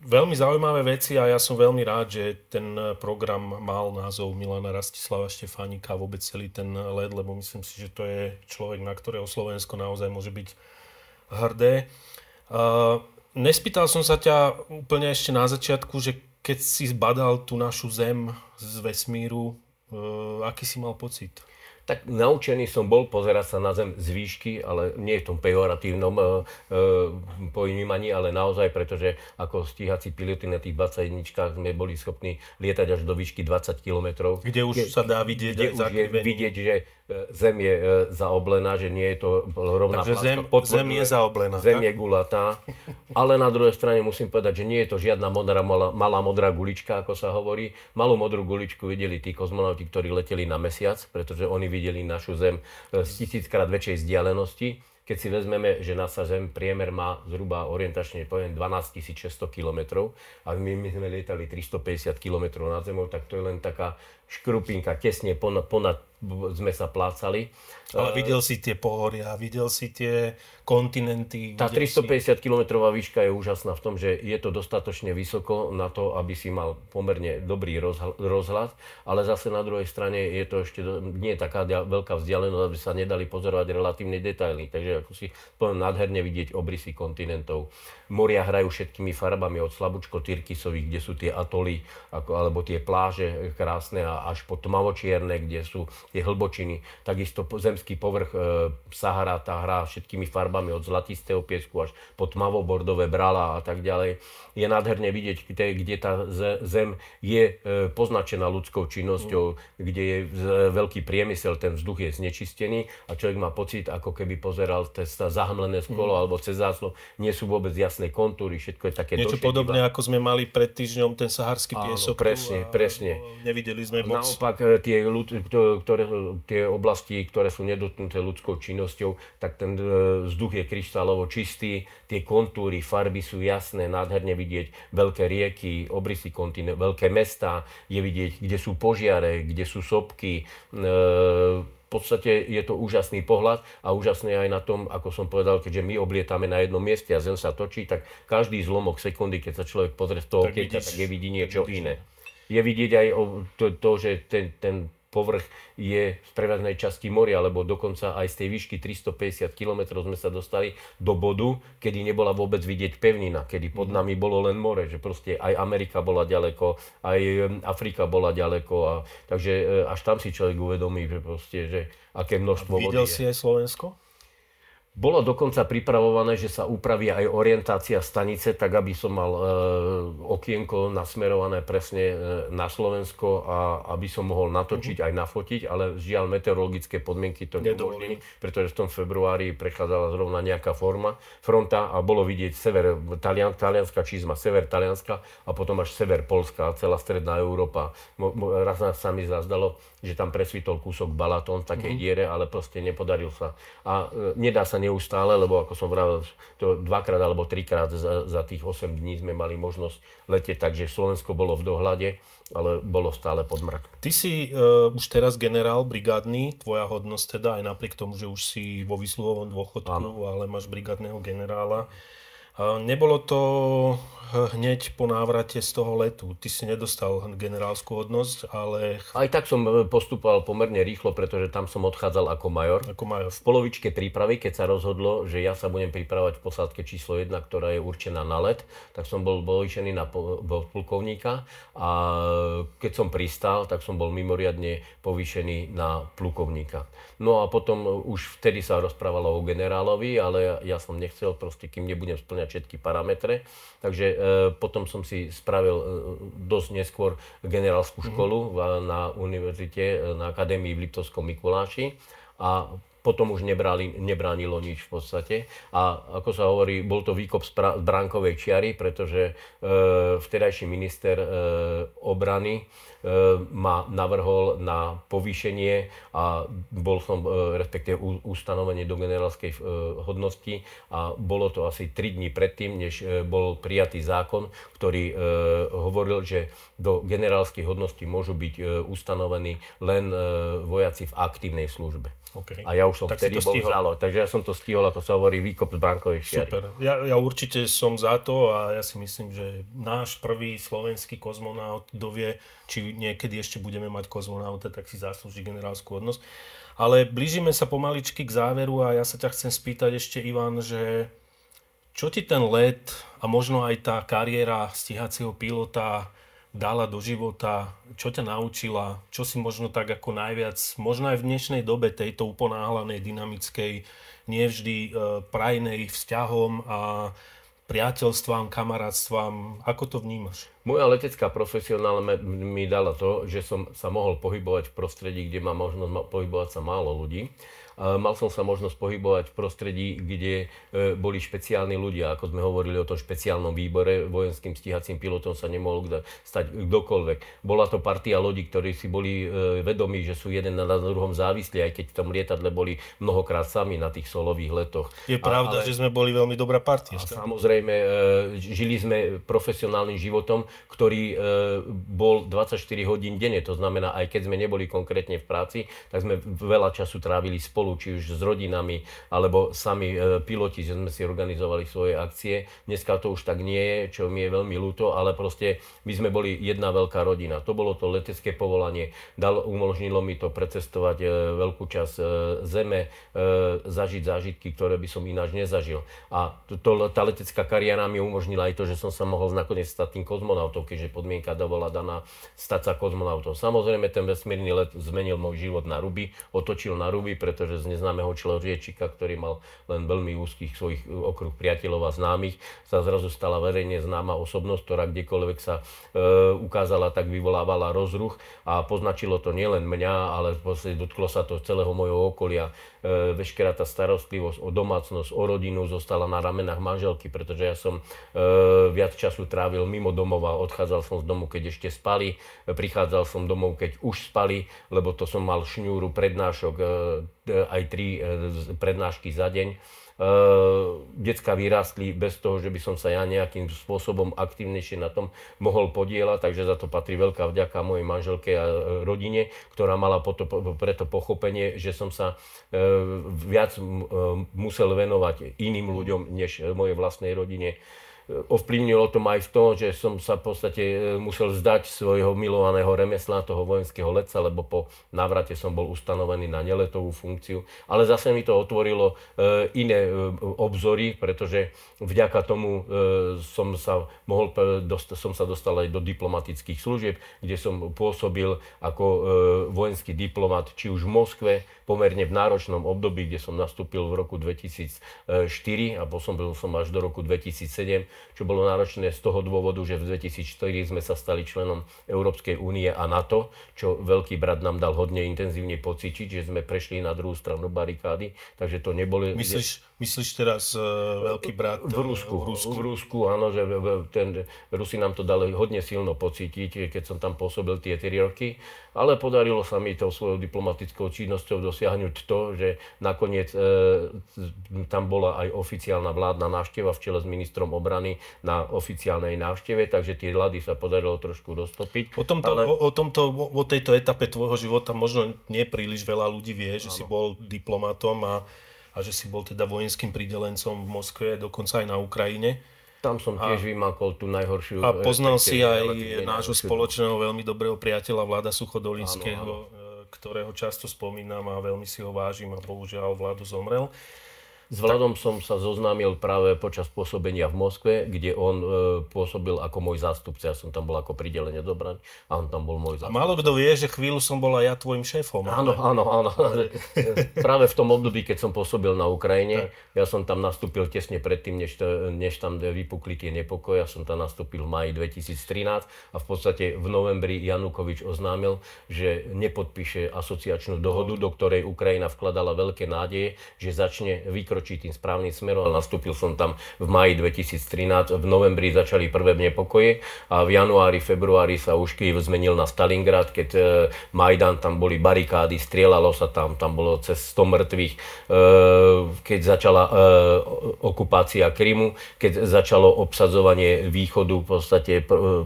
veľmi zaujímavé veci a ja som veľmi rád, že ten program mal názov Milana Rastislava Štefánika a vôbec celý ten led, lebo myslím si, že to je človek, na ktorého Slovensko naozaj môže byť hrdé. E, nespýtal som sa ťa úplne ešte na začiatku, že keď si zbadal tú našu zem z vesmíru, uh, aký si mal pocit? Tak naučený som bol pozerať sa na zem z výšky, ale nie v tom pejoratívnom e, e, pojímaní, ale naozaj, pretože ako stíhací piloty na tých 21 sme boli schopní lietať až do výšky 20 km. Kde už kde, sa dá vidieť, kde už je vidieť, že E, zem je e, zaoblená, že nie je to rovná Takže zem, zem je zaoblená. Zem tak? je gulatá, ale na druhej strane musím povedať, že nie je to žiadna modrá, malá, malá modrá gulička, ako sa hovorí. Malú modrú guličku videli tí kozmonauti, ktorí leteli na mesiac, pretože oni videli našu zem e, z tisíckrát väčšej vzdialenosti. Keď si vezmeme, že naša Zem priemer má zhruba orientačne poviem 12 600 km a my, my sme lietali 350 km nad Zemou, tak to je len taká škrupinka, tesne ponad, ponad sme sa plácali. Ale e, videl si tie pohoria, videl si tie kontinenty. Tá 350 si... kilometrová výška je úžasná v tom, že je to dostatočne vysoko na to, aby si mal pomerne dobrý rozhľad, ale zase na druhej strane je to ešte nie taká veľká vzdialenosť, aby sa nedali pozorovať relatívne detaily. Takže ako si poviem, nádherne vidieť obrysy kontinentov. Moria hrajú všetkými farbami od slabúčko Tyrkisových, kde sú tie atoly, alebo tie pláže eh, krásne a až po tmavočierne, kde sú tie hlbočiny. Takisto zemský povrch e, Sahara, tá hra všetkými farbami od zlatistého piesku až po tmavobordové brala a tak ďalej. Je nádherne vidieť, kde, kde tá zem je e, poznačená ľudskou činnosťou, kde je veľký priemysel, ten vzduch je znečistený a človek má pocit, ako keby pozeral cez zahmlené skolo mm. alebo cez záslo. Nie sú vôbec jasné kontúry, všetko je také Niečo podobné, ako sme mali pred týždňom ten saharský piesok. Áno, presne, presne. Nevideli sme moc. Naopak e, tie, ľud, ktoré, tie oblasti, ktoré sú nedotknuté ľudskou činnosťou, tak ten e, vzduch je kryštálovo čistý, tie kontúry, farby sú jasné, nádherne vidieť veľké rieky, obrysy kontinent, veľké mesta, je vidieť, kde sú požiare, kde sú sopky, e- v podstate je to úžasný pohľad a úžasné aj na tom, ako som povedal, keďže my oblietame na jednom mieste a zem sa točí, tak každý zlomok sekundy, keď sa človek pozrie z toho tak, tak, vidíš, tak je vidí niečo vidíš. iné. No je vidieť aj to, to že ten, ten povrch je v prevažnej časti moria, alebo dokonca aj z tej výšky 350 km sme sa dostali do bodu, kedy nebola vôbec vidieť pevnina, kedy pod mhm. nami bolo len more, že proste aj Amerika bola ďaleko, aj Afrika bola ďaleko, a, takže e, až tam si človek uvedomí, že proste, že aké množstvo a Videl vody si aj Slovensko? Bolo dokonca pripravované, že sa upraví aj orientácia stanice, tak aby som mal e, okienko nasmerované presne e, na Slovensko a aby som mohol natočiť uh-huh. aj nafotiť, ale žiaľ meteorologické podmienky to nedovolili, pretože v tom februári prechádzala zrovna nejaká forma, fronta a bolo vidieť sever Talian, Talianska čízma, sever Talianska a potom až sever Polska a celá stredná Európa. Mo, mo, raz sa mi zazdalo, že tam presvitol kúsok Balaton v takej uh-huh. diere, ale proste nepodaril sa. A e, nedá sa neustále, lebo ako som vravel, to dvakrát alebo trikrát za, za tých 8 dní sme mali možnosť letieť, takže Slovensko bolo v dohľade, ale bolo stále pod mrak. Ty si uh, už teraz generál brigádny, tvoja hodnosť teda, aj napriek tomu, že už si vo vysluhovom dôchodku, ale máš brigádneho generála. Uh, Nebolo to hneď po návrate z toho letu. Ty si nedostal generálskú hodnosť, ale... Aj tak som e, postupoval pomerne rýchlo, pretože tam som odchádzal ako major. Ako major. V polovičke prípravy, keď sa rozhodlo, že ja sa budem pripravať v posádke číslo 1, ktorá je určená na let, tak som bol voličený na plukovníka a keď som pristal, tak som bol mimoriadne povýšený na plukovníka. No a potom už vtedy sa rozprávalo o generálovi, ale ja som nechcel proste, kým nebudem splňať splňať všetky parametre. Takže e, potom som si spravil e, dosť neskôr generálskú mhm. školu mm-hmm. na univerzite, e, na akadémii v Liptovskom Mikuláši a potom už nebrali, nebránilo nič v podstate. A ako sa hovorí, bol to výkop z, pra- z bránkovej čiary, pretože e, vtedajší minister e, obrany Eh, ma navrhol na povýšenie a bol som eh, respektíve ustanovenie do generálskej eh, hodnosti a bolo to asi 3 dní predtým, než bol prijatý zákon, ktorý hovoril, že do generálskej hodnosti môžu byť ustanovení len vojaci v aktívnej službe. Okay. A ja už som tak vtedy bol takže ja som to stihol, ako sa hovorí, výkop z bankovej šiary. Super. Ja, ja určite som za to a ja si myslím, že náš prvý slovenský kozmonaut dovie, či niekedy ešte budeme mať kozmonauta, tak si zaslúži generálskú hodnosť. Ale blížime sa pomaličky k záveru a ja sa ťa chcem spýtať ešte, Ivan, že čo ti ten let a možno aj tá kariéra stíhacieho pilota dala do života, čo ťa naučila, čo si možno tak ako najviac, možno aj v dnešnej dobe tejto uponáhlanej, dynamickej, nevždy e, prajnej vzťahom a priateľstvám, kamarátstvám. Ako to vnímaš? Moja letecká profesionál mi dala to, že som sa mohol pohybovať v prostredí, kde má možnosť pohybovať sa málo ľudí mal som sa možnosť pohybovať v prostredí, kde e, boli špeciálni ľudia. Ako sme hovorili o tom špeciálnom výbore, vojenským stíhacím pilotom sa nemohol stať kdokoľvek. Bola to partia lodí, ktorí si boli e, vedomí, že sú jeden na druhom závislí, aj keď v tom lietadle boli mnohokrát sami na tých solových letoch. Je pravda, a, ale... že sme boli veľmi dobrá partia. A samozrejme, e, žili sme profesionálnym životom, ktorý bol 24 hodín denne. To znamená, aj keď sme neboli konkrétne v práci, tak sme veľa času trávili spolu spolu, či už s rodinami, alebo sami e, piloti, že sme si organizovali svoje akcie. Dneska to už tak nie je, čo mi je veľmi ľúto, ale proste my sme boli jedna veľká rodina. To bolo to letecké povolanie. Dal, umožnilo mi to precestovať e, veľkú časť e, zeme, zažiť zážitky, ktoré by som ináč nezažil. A to, to, tá letecká kariéra mi umožnila aj to, že som sa mohol nakoniec stať tým kozmonautom, keďže podmienka bola daná stať sa kozmonautom. Samozrejme, ten vesmírny let zmenil môj život na ruby, otočil na ruby, pretože akože z neznámeho človečika, ktorý mal len veľmi úzkých svojich e, okruh priateľov a známych, sa zrazu stala verejne známa osobnosť, ktorá kdekoľvek sa e, ukázala, tak vyvolávala rozruch a poznačilo to nielen mňa, ale dotklo sa to celého mojho okolia. E, veškerá tá starostlivosť o domácnosť, o rodinu zostala na ramenách manželky, pretože ja som e, viac času trávil mimo domova, odchádzal som z domu, keď ešte spali, prichádzal som domov, keď už spali, lebo to som mal šňúru prednášok, e, e aj tri e, prednášky za deň. E, Decka vyrástli bez toho, že by som sa ja nejakým spôsobom aktívnejšie na tom mohol podielať, takže za to patrí veľká vďaka mojej manželke a e, rodine, ktorá mala preto pochopenie, že som sa viac musel venovať iným ľuďom než mojej vlastnej rodine ovplyvnilo to aj v tom, že som sa v podstate e, musel zdať svojho milovaného remesla, toho vojenského leca, lebo po návrate som bol ustanovený na neletovú funkciu. Ale zase mi to otvorilo e, iné e, obzory, pretože vďaka tomu som sa, mohol, som sa dostal aj do diplomatických služieb, kde som pôsobil ako vojenský diplomat, či už v Moskve, pomerne v náročnom období, kde som nastúpil v roku 2004 a posom som až do roku 2007 čo bolo náročné z toho dôvodu, že v 2004 sme sa stali členom Európskej únie a NATO, čo veľký brat nám dal hodne intenzívne pocítiť, že sme prešli na druhú stranu barikády, takže to neboli... Myslíš, Myslíš teraz uh, veľký brat v Rusku, v Rusku? V Rusku, áno, že ten, Rusi nám to dali hodne silno pocítiť, keď som tam pôsobil tie 3 roky, ale podarilo sa mi to svojou diplomatickou činnosťou dosiahnuť to, že nakoniec e, tam bola aj oficiálna vládna návšteva v čele s ministrom obrany na oficiálnej návšteve, takže tie hlady sa podarilo trošku roztopiť. O, tomto, ale... o, o, tomto, o tejto etape tvojho života možno nie príliš veľa ľudí vie, že ano. si bol diplomatom a a že si bol teda vojenským pridelencom v Moskve, dokonca aj na Ukrajine. Tam som tiež a, vymakol tú najhoršiu... A poznal si aj nášho spoločného veľmi dobrého priateľa vláda Suchodolinského, e, ktorého často spomínam a veľmi si ho vážim a bohužiaľ vládu zomrel. S Vladom som sa zoznámil práve počas pôsobenia v Moskve, kde on e, pôsobil ako môj zástupca. Ja som tam bol ako pridelenie dobrán a on tam bol môj zástupca. Málo kto vie, že chvíľu som bol aj ja tvojim šéfom. Áno, ale... áno, áno. práve v tom období, keď som pôsobil na Ukrajine, tak. ja som tam nastúpil tesne predtým, než, než tam vypukli tie nepokoje. Ja som tam nastúpil v maji 2013 a v podstate v novembri Janukovič oznámil, že nepodpíše asociačnú dohodu, do ktorej Ukrajina vkladala veľké nádeje, že začne vykročiť kročí tým správnym smerom. Nastúpil som tam v maji 2013, v novembri začali prvé nepokoje a v januári, februári sa už Kyiv zmenil na Stalingrad, keď e, Majdan, tam boli barikády, strieľalo sa tam, tam bolo cez 100 mŕtvych. E, keď začala e, okupácia Krymu, keď začalo obsadzovanie východu v podstate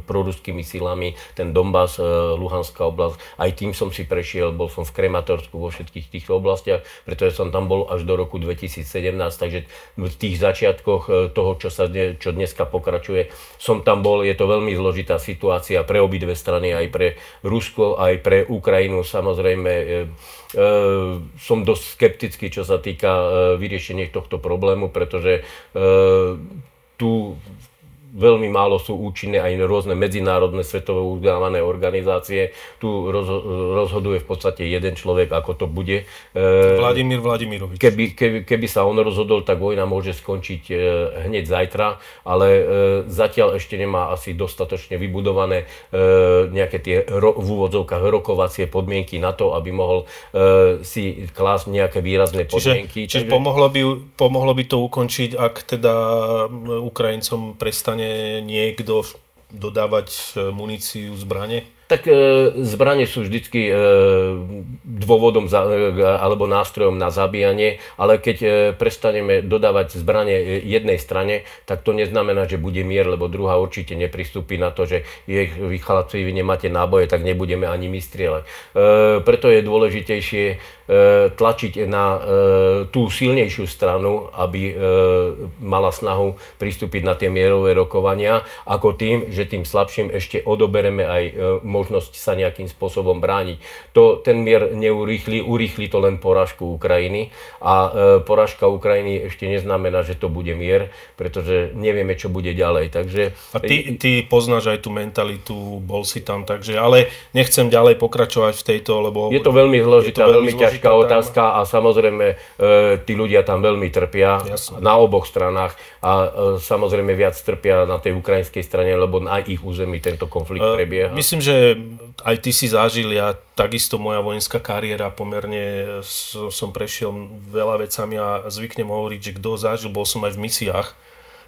proruskými silami, ten Donbass, Luhanská oblasť, aj tým som si prešiel, bol som v Krematorsku, vo všetkých týchto oblastiach, pretože som tam bol až do roku 2017 takže v tých začiatkoch e, toho, čo, sa dne, čo dneska pokračuje, som tam bol. Je to veľmi zložitá situácia pre obidve strany, aj pre Rusko, aj pre Ukrajinu. Samozrejme, e, e som dosť skeptický, čo sa týka e, vyriešenia tohto problému, pretože e, tu veľmi málo sú účinné aj rôzne medzinárodné svetové uznávané organizácie. Tu rozhoduje v podstate jeden človek, ako to bude. E, Vladimír Vladimirovič. Keby, keby, keby sa on rozhodol, tak vojna môže skončiť e, hneď zajtra, ale e, zatiaľ ešte nemá asi dostatočne vybudované nejaké tie v úvodzovkách rokovacie podmienky na to, aby mohol si klásť nejaké výrazné podmienky. Čiže, čiže pomohlo, by, pomohlo by to ukončiť, ak teda Ukrajincom prestane niekto dodávať e, muníciu, zbrane. Tak e, zbranie sú vždycky e, dôvodom za, e, alebo nástrojom na zabíjanie, ale keď e, prestaneme dodávať zbranie e, jednej strane, tak to neznamená, že bude mier, lebo druhá určite nepristúpi na to, že je, vy chalapci, vy nemáte náboje, tak nebudeme ani my strieľať. E, preto je dôležitejšie E, tlačiť na e, tú silnejšiu stranu, aby e, mala snahu pristúpiť na tie mierové rokovania, ako tým, že tým slabším ešte odobereme aj možnosť sa nejakým spôsobom brániť. To ten mier neurýchli, urýchli to len porážku Ukrajiny a porážka Ukrajiny ešte neznamená, že to bude mier, pretože nevieme, čo bude ďalej. Takže... A ty, ty poznáš aj tú mentalitu, bol si tam, takže ale nechcem ďalej pokračovať v tejto, lebo... Je to veľmi zložitá, veľmi, veľmi ťažká ťažká otázka a samozrejme e, tí ľudia tam veľmi trpia Jasne. na oboch stranách a e, samozrejme viac trpia na tej ukrajinskej strane, lebo na ich území tento konflikt e, prebieha. Myslím, že aj ty si zažil, ja takisto moja vojenská kariéra pomerne e, som prešiel veľa vecami a zvyknem hovoriť, že kto zažil, bol som aj v misiách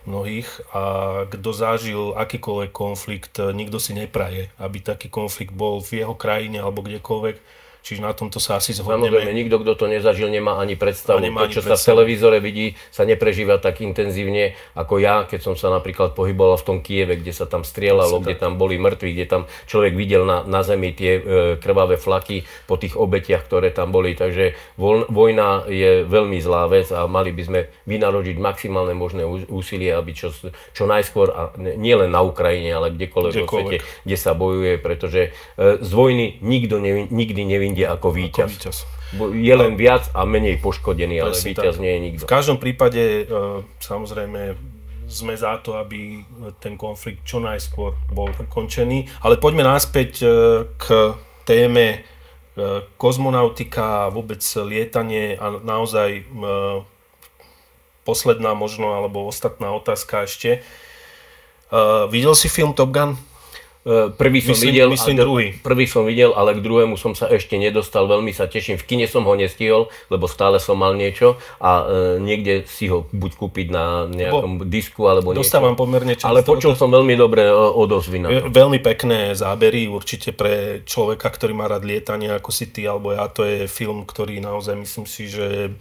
mnohých a kto zažil akýkoľvek konflikt, e, nikto si nepraje, aby taký konflikt bol v jeho krajine alebo kdekoľvek Čiže na tomto sa asi zhodneme. Samozrejme, nikto, kto to nezažil, nemá ani predstavu. nemá ani to, čo predstavu. sa v televízore vidí, sa neprežíva tak intenzívne ako ja, keď som sa napríklad pohyboval v tom Kieve, kde sa tam strieľalo, kde tam boli mŕtvi, kde tam človek videl na, na zemi tie e, krvavé flaky po tých obetiach, ktoré tam boli. Takže voľ, vojna je veľmi zlá vec a mali by sme vynaložiť maximálne možné úsilie, aby čo, čo najskôr, a nielen na Ukrajine, ale kdekoľvek, kdekoľvek vo svete, kde sa bojuje, pretože e, z vojny nikto ne, nikdy nevy inde ako víťaz. Ako víťaz. Je len viac a menej poškodený, ale Presne víťaz tak. nie je nikto. V každom prípade e, samozrejme sme za to, aby ten konflikt čo najskôr bol ukončený. Ale poďme naspäť e, k téme e, kozmonautika a vôbec lietanie a naozaj posledná možno alebo ostatná otázka ešte. Videl si film Top Gun? E, prvý som, myslím, videl, myslím druhý. prvý som videl, ale k druhému som sa ešte nedostal, veľmi sa teším. V kine som ho nestihol, lebo stále som mal niečo a e, niekde si ho buď kúpiť na nejakom Bo disku alebo niečo. Dostávam pomerne často. Ale počul som veľmi dobré e, odozvy na to. Veľmi pekné zábery určite pre človeka, ktorý má rád lietanie ako si ty alebo ja. To je film, ktorý naozaj myslím si, že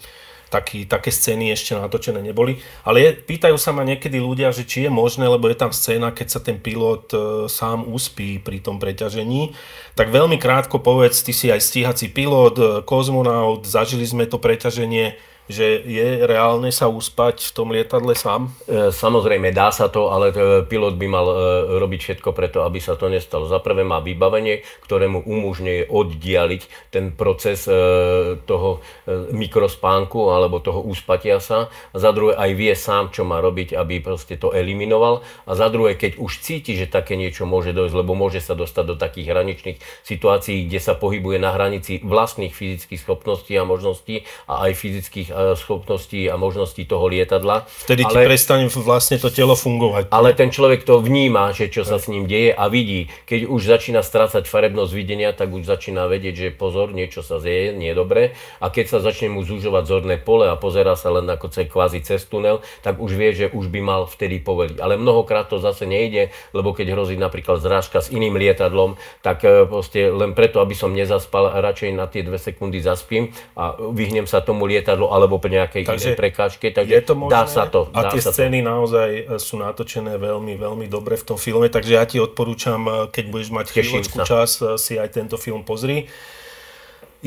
taký, také scény ešte natočené neboli. Ale je, pýtajú sa ma niekedy ľudia, že či je možné, lebo je tam scéna, keď sa ten pilot e, sám uspí pri tom preťažení. Tak veľmi krátko povedz, ty si aj stíhací pilot, e, kozmonaut, zažili sme to preťaženie že je reálne sa uspať v tom lietadle sám? E, samozrejme, dá sa to, ale e, pilot by mal e, robiť všetko preto, aby sa to nestalo. Za prvé má vybavenie, ktoré mu umožňuje oddialiť ten proces toho mikrospánku alebo toho uspatia sa. A za druhé aj vie sám, čo má robiť, aby proste to eliminoval. A za druhé, keď už cíti, že také niečo môže dojsť, lebo môže sa dostať do takých hraničných situácií, kde sa pohybuje na hranici vlastných fyzických schopností a možností a aj fyzických Eh, schopností a možností toho lietadla. Vtedy ale, ti prestane vlastne to telo fungovať. Ale ten človek to vníma, že čo sa s ním deje a vidí. Keď už začína strácať farebnosť videnia, tak už začína vedieť, že pozor, niečo sa zje, nie je dobre. A keď sa začne mu zúžovať zorné pole a pozerá sa len ako cez, kvázi cez tunel, tak už vie, že už by mal vtedy poveliť. Ale mnohokrát to zase nejde, lebo keď hrozí napríklad zrážka s iným lietadlom, tak eh, proste len preto, aby som nezaspal, radšej na tie dve sekundy zaspím a vyhnem sa tomu lietadlu, ale alebo pri nejakej takže prekážke, takže je to možné, dá sa to. A tie sa scény to. naozaj e, sú natočené veľmi, veľmi dobre v tom filme, takže ja ti odporúčam, e, keď budeš mať chvíľočku čas, e, si aj tento film pozri.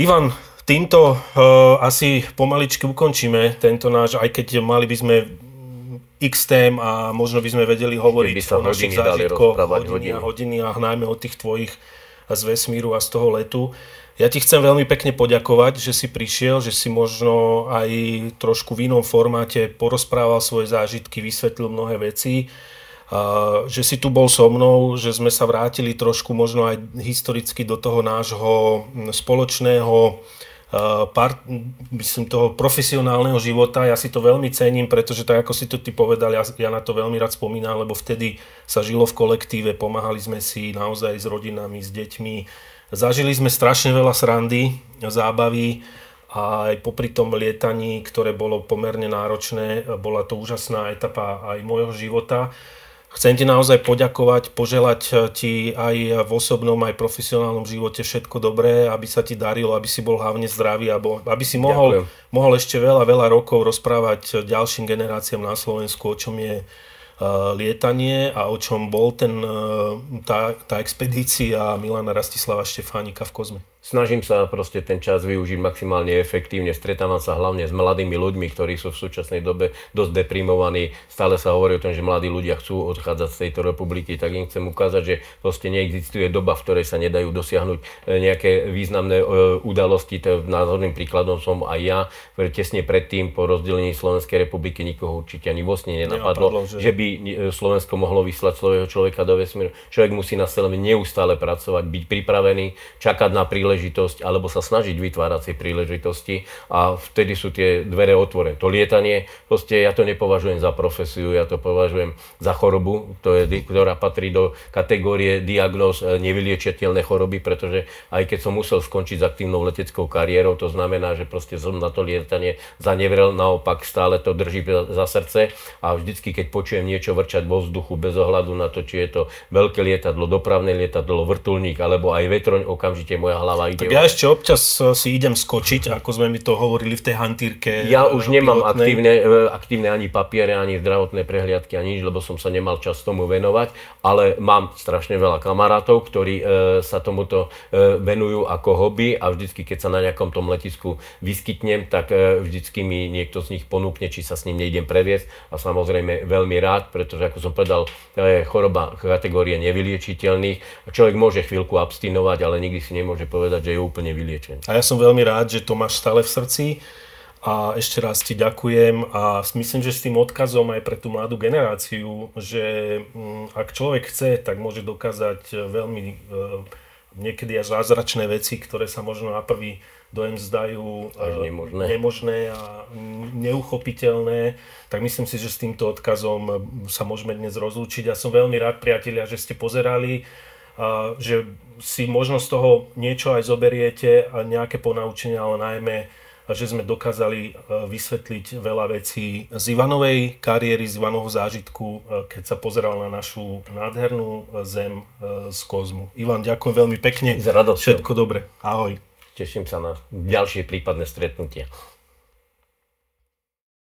Ivan, týmto uh, asi pomaličky ukončíme tento náš, aj keď mali by sme x tém a možno by sme vedeli hovoriť by sa o našich zážitkoch, hodiny, hodiny a hodiny a najmä o tých tvojich a z vesmíru a z toho letu. Ja ti chcem veľmi pekne poďakovať, že si prišiel, že si možno aj trošku v inom formáte porozprával svoje zážitky, vysvetlil mnohé veci, že si tu bol so mnou, že sme sa vrátili trošku možno aj historicky do toho nášho spoločného Eh, part, myslím, toho profesionálneho života. Ja si to veľmi cením, pretože tak ako si to ty povedal, ja, ja na to veľmi rád spomínam, lebo vtedy sa žilo v kolektíve, pomáhali sme si naozaj s rodinami, s deťmi. Zažili sme strašne veľa srandy, zábavy a aj popri tom lietaní, ktoré bolo pomerne náročné, bola to úžasná etapa aj môjho života. Chcem ti naozaj poďakovať, poželať eh, ti aj v osobnom, aj profesionálnom živote všetko dobré, aby sa ti darilo, aby si bol hlavne zdravý, aby si mohol, mohol ešte veľa, veľa rokov rozprávať eh, ďalším generáciám na Slovensku, o čom je eh, lietanie a o čom bol ten, tá, tá expedícia Milana Rastislava Štefánika v Kozme snažím sa proste ten čas využiť maximálne efektívne. Stretávam sa hlavne s mladými ľuďmi, ktorí sú v súčasnej dobe dosť deprimovaní. Stále sa hovorí o tom, že mladí ľudia chcú odchádzať z tejto republiky, tak im chcem ukázať, že proste neexistuje doba, v ktorej sa nedajú dosiahnuť e, nejaké významné e, udalosti. To názorným príkladom som aj ja. Tesne predtým po rozdelení Slovenskej republiky nikoho určite ani vo sne nenapadlo, nenapadlo že... že by e, Slovensko mohlo vyslať svojho človeka do vesmíru. Človek musí na neustále pracovať, byť pripravený, čakať na príležitosť príležitosť alebo sa snažiť vytvárať si príležitosti a vtedy sú tie dvere otvorené. To lietanie, proste ja to nepovažujem za profesiu, ja to považujem za chorobu, to je, ktorá patrí do kategórie diagnóz e, nevyliečiteľné choroby, pretože aj keď som musel skončiť s aktívnou leteckou kariérou, to znamená, že proste som na to lietanie zanevrel, naopak stále to drží za srdce a vždycky, keď počujem niečo vrčať vo vzduchu bez ohľadu na to, či je to veľké lietadlo, dopravné lietadlo, vrtulník alebo aj vetroň, okamžite moja hlava ale ide tak o... Ja ešte občas e, si idem skočiť, ako sme mi to hovorili v tej hantýrke. E, ja už nemám aktívne, e, aktívne ani papiere, ani zdravotné prehliadky, ani nič, lebo som sa nemal čas tomu venovať, ale mám strašne veľa kamarátov, ktorí sa tomuto venujú ako hobby a vždycky, keď sa na nejakom tom letisku vyskytnem, tak vždycky mi niekto z nich ponúkne, či sa s ním nejdem previesť a samozrejme veľmi rád, pretože ako som povedal, je choroba kategórie nevyliečiteľných. Človek môže chvíľku abstinovať, ale nikdy si nemôže povedať, povedať, že je úplne vyliečený. A ja som veľmi rád, že to máš stále v srdci a ešte raz ti ďakujem a myslím, že s tým odkazom aj pre tú mladú generáciu, že mm, ak človek chce, tak môže dokázať eh, veľmi eh, niekedy až zázračné veci, ktoré sa možno na prvý dojem zdajú eh, až nemožné. nemožné a neuchopiteľné, tak myslím si, že s týmto odkazom sa môžeme dnes rozlúčiť. Ja som veľmi rád, priatelia, že ste pozerali, že si možno z toho niečo aj zoberiete a nejaké ponaučenia, ale najmä že sme dokázali e, vysvetliť veľa vecí z Ivanovej kariéry, z Ivanovho zážitku, e, keď sa pozeral na našu nádhernú e, zem z kozmu. Ivan, ďakujem veľmi pekne. S radosťou. Všetko dobre. Ahoj. Teším sa na ďalšie prípadné stretnutie.